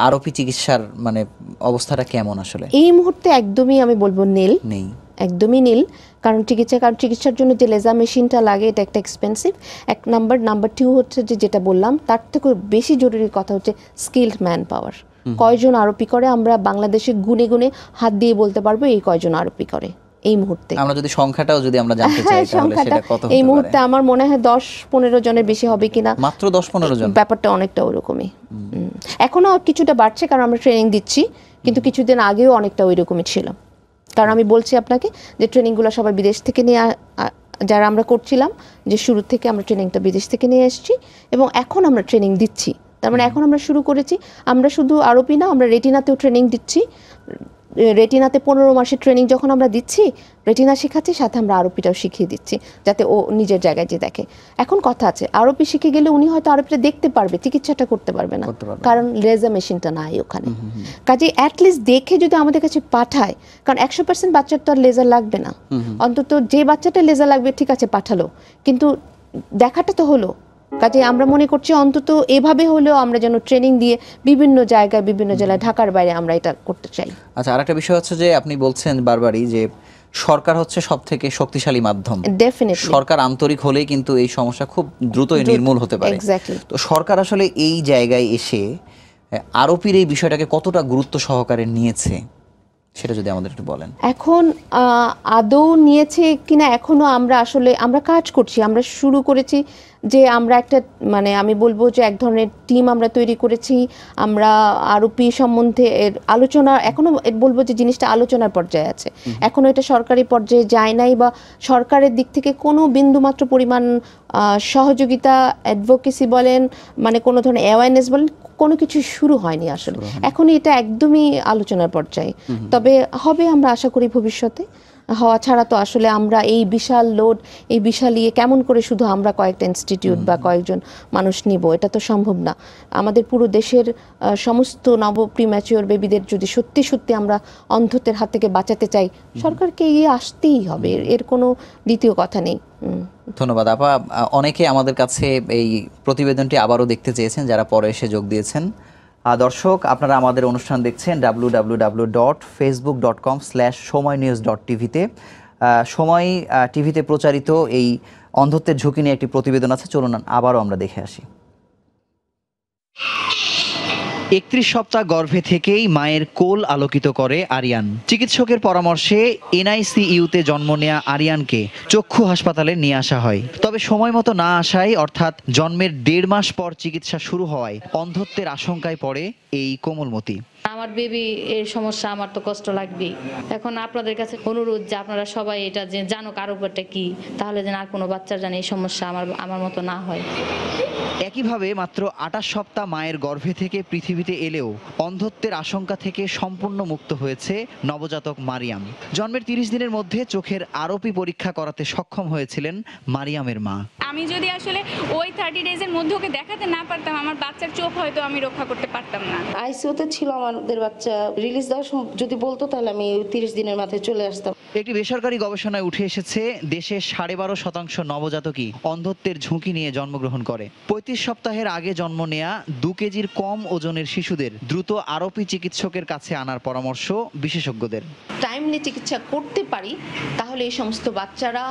আরোপি চিকিৎসার মানে অবস্থাটা কেমন আসলে এই মুহূর্তে একদমই আমি বলবো নীল নেই একদমই নীল কারণ চিকিৎসা কারণ চিকিৎসার জন্য যে লেজার মেশিনটা লাগে এটা একটা এক্সপেন্সিভ এক নাম্বার নাম্বার টু হচ্ছে যে যেটা বললাম তার থেকেও বেশি জরুরি কথা হচ্ছে স্কিল্ড ম্যান পাওয়ার কয়জন আরোপি করে আমরা বাংলাদেশে গুনে গুনে হাত দিয়ে বলতে পারবো এই কয়জন আরোপি করে এই মুহূর্তে আমরা যদি সংখ্যাটাও যদি আমরা জানতে হ্যাঁ, চাই তাহলে সেটা কত এই মুহূর্তে আমার মনে হয় 10 15 জনের বেশি হবে কিনা মাত্র 10 15 জন ব্যাপারটা অনেকটা ওরকমই এখনো কিছুটা বাড়ছে কারণ আমরা ট্রেনিং দিচ্ছি কিন্তু কিছুদিন আগেও অনেকটা ওইরকমই ছিল কারণ আমি বলছি আপনাকে যে ট্রেনিংগুলো সবাই বিদেশ থেকে নিয়ে যারা আমরা করছিলাম যে শুরু থেকে আমরা ট্রেনিংটা বিদেশ থেকে নিয়ে এসেছি এবং এখন আমরা ট্রেনিং দিচ্ছি তার মানে এখন আমরা শুরু করেছি আমরা শুধু আরোপি না আমরা রেটিনাতেও ট্রেনিং দিচ্ছি রেটিনাতে পনেরো মাসের ট্রেনিং যখন আমরা দিচ্ছি রেটিনা শেখাচ্ছি সাথে আমরা আরোপিটাও শিখিয়ে দিচ্ছি যাতে ও নিজের জায়গায় যে দেখে এখন কথা আছে আরোপি শিখে গেলে উনি হয়তো আরোপিটা দেখতে পারবে চিকিৎসাটা করতে পারবে না কারণ লেজার মেশিনটা নাই ওখানে কাজে অ্যাটলিস্ট দেখে যদি আমাদের কাছে পাঠায় কারণ একশো পার্সেন্ট বাচ্চার তো আর লেজার লাগবে না অন্তত যে বাচ্চাটা লেজার লাগবে ঠিক আছে পাঠালো কিন্তু দেখাটা তো হলো কাজে আমরা মনে করছি অন্তত এভাবে হলেও আমরা যেন ট্রেনিং দিয়ে বিভিন্ন জায়গায় বিভিন্ন জেলায় ঢাকার বাইরে আমরা এটা করতে চাই আচ্ছা আর একটা বিষয় হচ্ছে যে আপনি বলছেন বারবারই যে সরকার হচ্ছে সব থেকে শক্তিশালী মাধ্যম সরকার আন্তরিক হলেই কিন্তু এই সমস্যা খুব দ্রুত নির্মূল হতে পারে তো সরকার আসলে এই জায়গায় এসে আরোপির এই বিষয়টাকে কতটা গুরুত্ব সহকারে নিয়েছে সেটা যদি আমাদের একটু বলেন এখন আদৌ নিয়েছে কিনা এখনো আমরা আসলে আমরা কাজ করছি আমরা শুরু করেছি যে আমরা একটা মানে আমি বলবো যে এক ধরনের টিম আমরা তৈরি করেছি আমরা আরোপি সম্বন্ধে এর আলোচনা এখনও বলবো যে জিনিসটা আলোচনার পর্যায়ে আছে এখনও এটা সরকারি পর্যায়ে যায় নাই বা সরকারের দিক থেকে কোনো বিন্দুমাত্র পরিমাণ সহযোগিতা অ্যাডভোকেসি বলেন মানে কোনো ধরনের অ্যাওয়ারনেস বলেন কোনো কিছু শুরু হয়নি আসলে এখন এটা একদমই আলোচনার পর্যায়ে তবে হবে আমরা আশা করি ভবিষ্যতে হওয়া ছাড়া তো আসলে আমরা এই বিশাল লোড এই বিশাল ইয়ে কেমন করে শুধু আমরা কয়েকটা ইনস্টিটিউট বা কয়েকজন মানুষ নিব এটা তো সম্ভব না আমাদের পুরো দেশের সমস্ত নব প্রিম্যাচিওর বেবিদের যদি সত্যি সত্যি আমরা অন্ধত্বের হাত থেকে বাঁচাতে চাই সরকারকে এগিয়ে আসতেই হবে এর কোনো দ্বিতীয় কথা নেই ধন্যবাদ আপা অনেকে আমাদের কাছে এই প্রতিবেদনটি আবারও দেখতে চেয়েছেন যারা পরে এসে যোগ দিয়েছেন দর্শক আপনারা আমাদের অনুষ্ঠান দেখছেন W W W dot Facebook dot com slash Somoy news dot টিভিতে সময় টিভিতে প্রচারিত এই অন্ধত্বের ঝুঁকি নিয়ে একটি প্রতিবেদন আছে চলুন আবারও আমরা দেখে আসি একত্রিশ সপ্তাহ গর্ভে থেকেই মায়ের কোল আলোকিত করে আরিয়ান চিকিৎসকের পরামর্শে এনআইসিইউতে জন্ম নেয়া আরিয়ানকে চক্ষু হাসপাতালে নিয়ে আসা হয় তবে সময় মতো না আসায় অর্থাৎ জন্মের দেড় মাস পর চিকিৎসা শুরু হওয়ায় অন্ধত্বের আশঙ্কায় পড়ে এই কোমলমতি আমার বেবি এর সমস্যা আমার তো কষ্ট লাগবেই এখন আপনাদের কাছে অনুরোধ যে আপনারা সবাই এটা যে জানো কার উপরটা কি তাহলে যেন আর কোনো বাচ্চার জানে এই সমস্যা আমার আমার মতো না হয় একইভাবে মাত্র আটাশ সপ্তাহ মায়ের গর্ভে থেকে পৃথিবীতে এলেও অন্ধত্বের আশঙ্কা থেকে সম্পূর্ণ মুক্ত হয়েছে নবজাতক মারিয়াম জন্মের তিরিশ দিনের মধ্যে চোখের আরোপি পরীক্ষা করাতে সক্ষম হয়েছিলেন মারিয়ামের মা আমি যদি আসলে ওই থার্টি ডেজের মধ্যে ওকে দেখাতে না পারতাম আমার বাচ্চার চোখ হয়তো আমি রক্ষা করতে পারতাম না আইসিউতে ছিল আমার আমাদের বাচ্চা রিলিজ দেওয়ার যদি বলতো তাহলে আমি তিরিশ দিনের মাথায় চলে আসতাম একটি বেসরকারি গবেষণায় উঠে এসেছে দেশে সাড়ে বারো শতাংশ নবজাতকই অন্ধত্বের ঝুঁকি নিয়ে জন্মগ্রহণ করে পঁয়ত্রিশ সপ্তাহের আগে জন্ম নেয়া দু কেজির কম ওজনের শিশুদের দ্রুত আরোপি চিকিৎসকের কাছে আনার পরামর্শ বিশেষজ্ঞদের টাইমলি চিকিৎসা করতে পারি তাহলে এই সমস্ত বাচ্চারা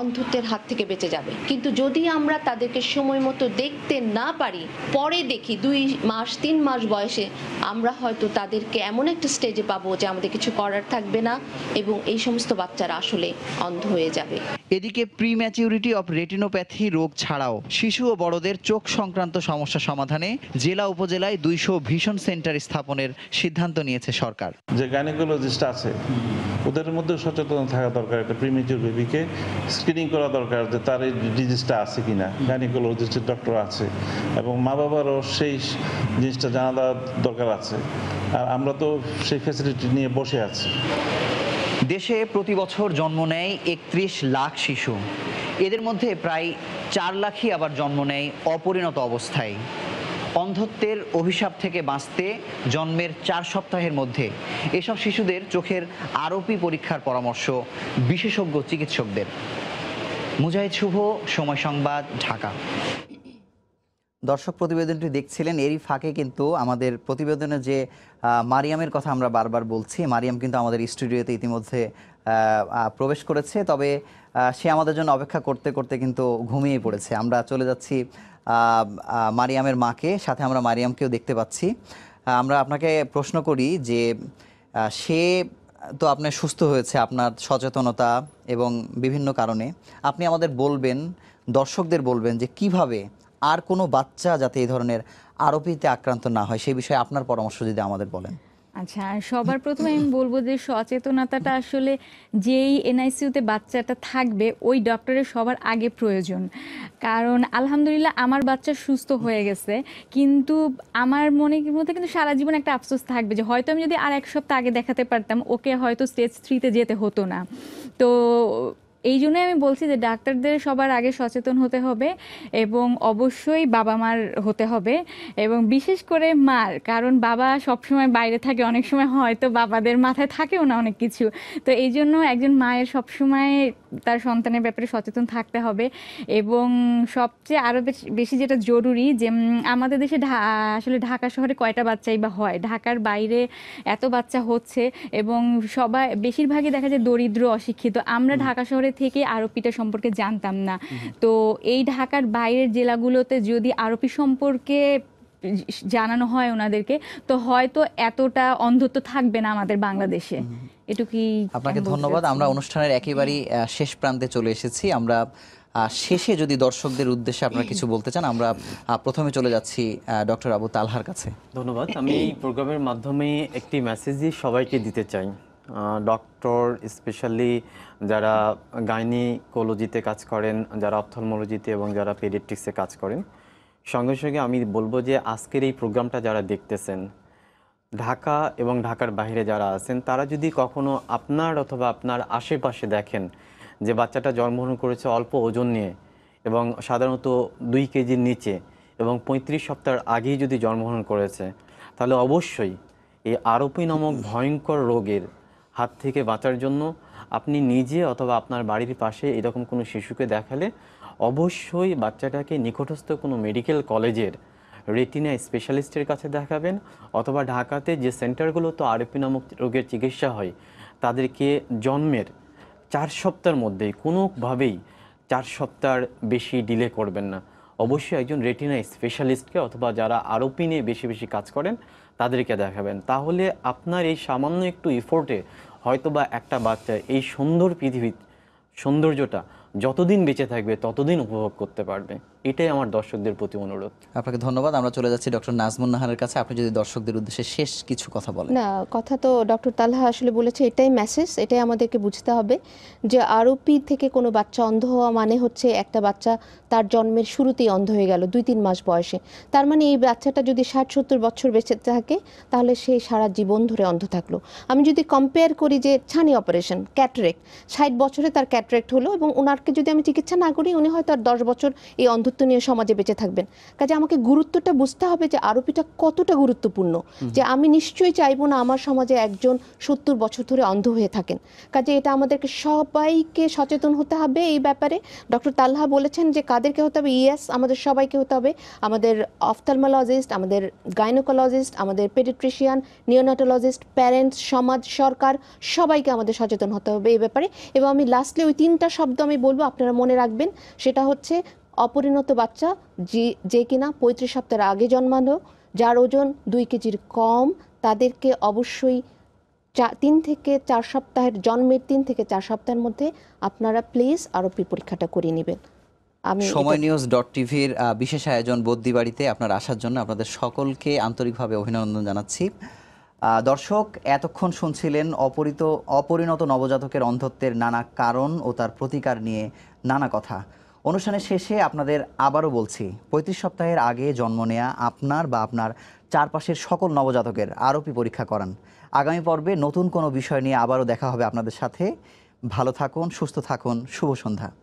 অন্ধত্বের হাত থেকে বেঁচে যাবে কিন্তু যদি আমরা তাদেরকে সময় মতো দেখতে না পারি পরে দেখি দুই মাস তিন মাস বয়সে আমরা হয়তো তাদেরকে এমন একটা স্টেজে পাবো যে আমাদের কিছু করার থাকবে না এবং এই সমস্ত বাচ্চারা আসলে অন্ধ হয়ে যাবে এদিকে প্রি ম্যাচিউরিটি অফ রেটিনোপ্যাথি রোগ ছাড়াও শিশু ও বড়দের চোখ সংক্রান্ত সমস্যা সমাধানে জেলা উপজেলায় দুইশো ভিশন সেন্টার স্থাপনের সিদ্ধান্ত নিয়েছে সরকার যে গাইনোকোলজিস্ট আছে ওদের মধ্যে সচেতন থাকা দরকার একটা প্রিমেচুর বেবিকে স্ক্রিনিং করা দরকার যে তার এই ডিজিজটা আছে কি না গাইনিকোলজিস্টের ডক্টর আছে এবং মা বাবারও সেই জিনিসটা জানা দেওয়ার দরকার আছে আর আমরা তো সেই ফ্যাসিলিটি নিয়ে বসে আছি দেশে প্রতি বছর জন্ম নেয় একত্রিশ লাখ শিশু এদের মধ্যে প্রায় চার লাখই আবার জন্ম নেয় অপরিণত অবস্থায় অন্ধত্বের অভিশাপ থেকে বাঁচতে জন্মের চার সপ্তাহের মধ্যে এসব শিশুদের চোখের আরোপি পরীক্ষার পরামর্শ বিশেষজ্ঞ চিকিৎসকদের মুজাহিদ শুভ সময় সংবাদ ঢাকা দর্শক প্রতিবেদনটি দেখছিলেন এরই ফাঁকে কিন্তু আমাদের প্রতিবেদনে যে মারিয়ামের কথা আমরা বারবার বলছি মারিয়াম কিন্তু আমাদের স্টুডিওতে ইতিমধ্যে প্রবেশ করেছে তবে সে আমাদের জন্য অপেক্ষা করতে করতে কিন্তু ঘুমিয়ে পড়েছে আমরা চলে যাচ্ছি মারিয়ামের মাকে সাথে আমরা মারিয়ামকেও দেখতে পাচ্ছি আমরা আপনাকে প্রশ্ন করি যে সে তো আপনার সুস্থ হয়েছে আপনার সচেতনতা এবং বিভিন্ন কারণে আপনি আমাদের বলবেন দর্শকদের বলবেন যে কিভাবে আর কোনো বাচ্চা যাতে এই ধরনের আরোপিতে আক্রান্ত না হয় সেই বিষয়ে আপনার পরামর্শ যদি আমাদের বলেন আচ্ছা সবার প্রথমে আমি বলবো যে সচেতনতাটা আসলে যেই এনআইসিউতে বাচ্চাটা থাকবে ওই ডক্টরের সবার আগে প্রয়োজন কারণ আলহামদুলিল্লাহ আমার বাচ্চা সুস্থ হয়ে গেছে কিন্তু আমার মনে মধ্যে কিন্তু সারা জীবন একটা আফসোস থাকবে যে হয়তো আমি যদি আর এক সপ্তাহ আগে দেখাতে পারতাম ওকে হয়তো স্টেজ থ্রিতে যেতে হতো না তো এই জন্যই আমি বলছি যে ডাক্তারদের সবার আগে সচেতন হতে হবে এবং অবশ্যই বাবা মার হতে হবে এবং বিশেষ করে মার কারণ বাবা সবসময় বাইরে থাকে অনেক সময় হয়তো বাবাদের মাথায় থাকেও না অনেক কিছু তো এই জন্য একজন মায়ের সবসময় তার সন্তানের ব্যাপারে সচেতন থাকতে হবে এবং সবচেয়ে আরও বেশি যেটা জরুরি যে আমাদের দেশে আসলে ঢাকা শহরে কয়টা বাচ্চাই বা হয় ঢাকার বাইরে এত বাচ্চা হচ্ছে এবং সবাই বেশিরভাগই দেখা যায় দরিদ্র অশিক্ষিত আমরা ঢাকা শহরে থেকে আরোপিটা সম্পর্কে জানতাম না তো এই ঢাকার বাইরের জেলাগুলোতে যদি আরোপি সম্পর্কে জানানো হয় ওনাদেরকে তো হয়তো এতটা অন্ধত্ব থাকবে না আমাদের বাংলাদেশে এটুকুই আপনাকে ধন্যবাদ আমরা অনুষ্ঠানের একেবারেই শেষ প্রান্তে চলে এসেছি আমরা শেষে যদি দর্শকদের উদ্দেশ্যে আপনারা কিছু বলতে চান আমরা প্রথমে চলে যাচ্ছি ডক্টর আবু তালহার কাছে ধন্যবাদ আমি এই প্রোগ্রামের মাধ্যমে একটি মেসেজই সবাইকে দিতে চাই ডক্টর স্পেশালি যারা গাইনিকোলজিতে কাজ করেন যারা অপথলমোলজিতে এবং যারা পেডিট্রিক্সে কাজ করেন সঙ্গে সঙ্গে আমি বলবো যে আজকের এই প্রোগ্রামটা যারা দেখতেছেন ঢাকা এবং ঢাকার বাইরে যারা আছেন তারা যদি কখনো আপনার অথবা আপনার আশেপাশে দেখেন যে বাচ্চাটা জন্মগ্রহণ করেছে অল্প ওজন নিয়ে এবং সাধারণত দুই কেজির নিচে এবং পঁয়ত্রিশ সপ্তাহ আগেই যদি জন্মগ্রহণ করেছে তাহলে অবশ্যই এই আরোপী নামক ভয়ঙ্কর রোগের হাত থেকে বাঁচার জন্য আপনি নিজে অথবা আপনার বাড়ির পাশে এরকম কোনো শিশুকে দেখালে অবশ্যই বাচ্চাটাকে নিকটস্থ কোনো মেডিকেল কলেজের রেটিনা স্পেশালিস্টের কাছে দেখাবেন অথবা ঢাকাতে যে সেন্টারগুলো তো আরপি নামক রোগের চিকিৎসা হয় তাদেরকে জন্মের চার সপ্তাহের মধ্যে কোনোভাবেই চার সপ্তাহ বেশি ডিলে করবেন না অবশ্যই একজন রেটিনা স্পেশালিস্টকে অথবা যারা আরোপি নিয়ে বেশি বেশি কাজ করেন তাদেরকে দেখাবেন তাহলে আপনার এই সামান্য একটু এফোর্টে হয়তোবা একটা বাচ্চা এই সুন্দর পৃথিবীর সৌন্দর্যটা যতদিন বেঁচে থাকবে ততদিন উপভোগ করতে পারবে এটাই আমার দর্শকদের প্রতি অনুরোধ আপনাকে ধন্যবাদ আমরা চলে যাচ্ছি ডক্টর নাজমুন নাহারের কাছে আপনি যদি দর্শকদের উদ্দেশ্যে শেষ কিছু কথা বলেন না কথা তো ডক্টর তালহা আসলে বলেছে এটাই মেসেজ এটাই আমাদেরকে বুঝতে হবে যে আরোপি থেকে কোনো বাচ্চা অন্ধ হওয়া মানে হচ্ছে একটা বাচ্চা তার জন্মের শুরুতেই অন্ধ হয়ে গেল দুই তিন মাস বয়সে তার মানে এই বাচ্চাটা যদি ষাট সত্তর বছর বেঁচে থাকে তাহলে সে সারা জীবন ধরে অন্ধ থাকলো আমি যদি কম্পেয়ার করি যে ছানি অপারেশন ক্যাটারেক্ট ষাট বছরে তার ক্যাটারেক্ট হলো এবং ওনারকে যদি আমি চিকিৎসা না করি উনি হয়তো আর দশ বছর এই অন্ধ গুরুত্ব নিয়ে সমাজে বেঁচে থাকবেন কাজে আমাকে গুরুত্বটা বুঝতে হবে যে আরোপিটা কতটা গুরুত্বপূর্ণ যে আমি নিশ্চয়ই চাইবো না আমার সমাজে একজন সত্তর বছর ধরে অন্ধ হয়ে থাকেন কাজে এটা আমাদেরকে সবাইকে সচেতন হতে হবে এই ব্যাপারে ডক্টর তাল্লাহা বলেছেন যে কাদেরকে হতে হবে ইয়েস আমাদের সবাইকে হতে হবে আমাদের অফথালমোলজিস্ট আমাদের গাইনোকোলজিস্ট আমাদের পেডিট্রিশিয়ান নিওনাটোলজিস্ট প্যারেন্টস সমাজ সরকার সবাইকে আমাদের সচেতন হতে হবে এই ব্যাপারে এবং আমি লাস্টলি ওই তিনটা শব্দ আমি বলবো আপনারা মনে রাখবেন সেটা হচ্ছে অপরিণত বাচ্চা যে কিনা পঁয়ত্রিশ সপ্তাহের আগে জন্মানো যার ওজন দুই কেজির কম তাদেরকে অবশ্যই চা তিন থেকে চার সপ্তাহের জন্মের তিন থেকে চার সপ্তাহের মধ্যে আপনারা প্লিজ আরোপি পরীক্ষাটা করিয়ে নেবেন সময় নিউজ ডট টিভির বিশেষ আয়োজন বদ্যিবাড়িতে আপনার আসার জন্য আপনাদের সকলকে আন্তরিকভাবে অভিনন্দন জানাচ্ছি দর্শক এতক্ষণ শুনছিলেন অপরিত অপরিণত নবজাতকের অন্ধত্বের নানা কারণ ও তার প্রতিকার নিয়ে নানা কথা অনুষ্ঠানের শেষে আপনাদের আবারও বলছি পঁয়ত্রিশ সপ্তাহের আগে জন্ম নেয়া আপনার বা আপনার চারপাশের সকল নবজাতকের আরোপি পরীক্ষা করান আগামী পর্বে নতুন কোনো বিষয় নিয়ে আবারও দেখা হবে আপনাদের সাথে ভালো থাকুন সুস্থ থাকুন শুভ সন্ধ্যা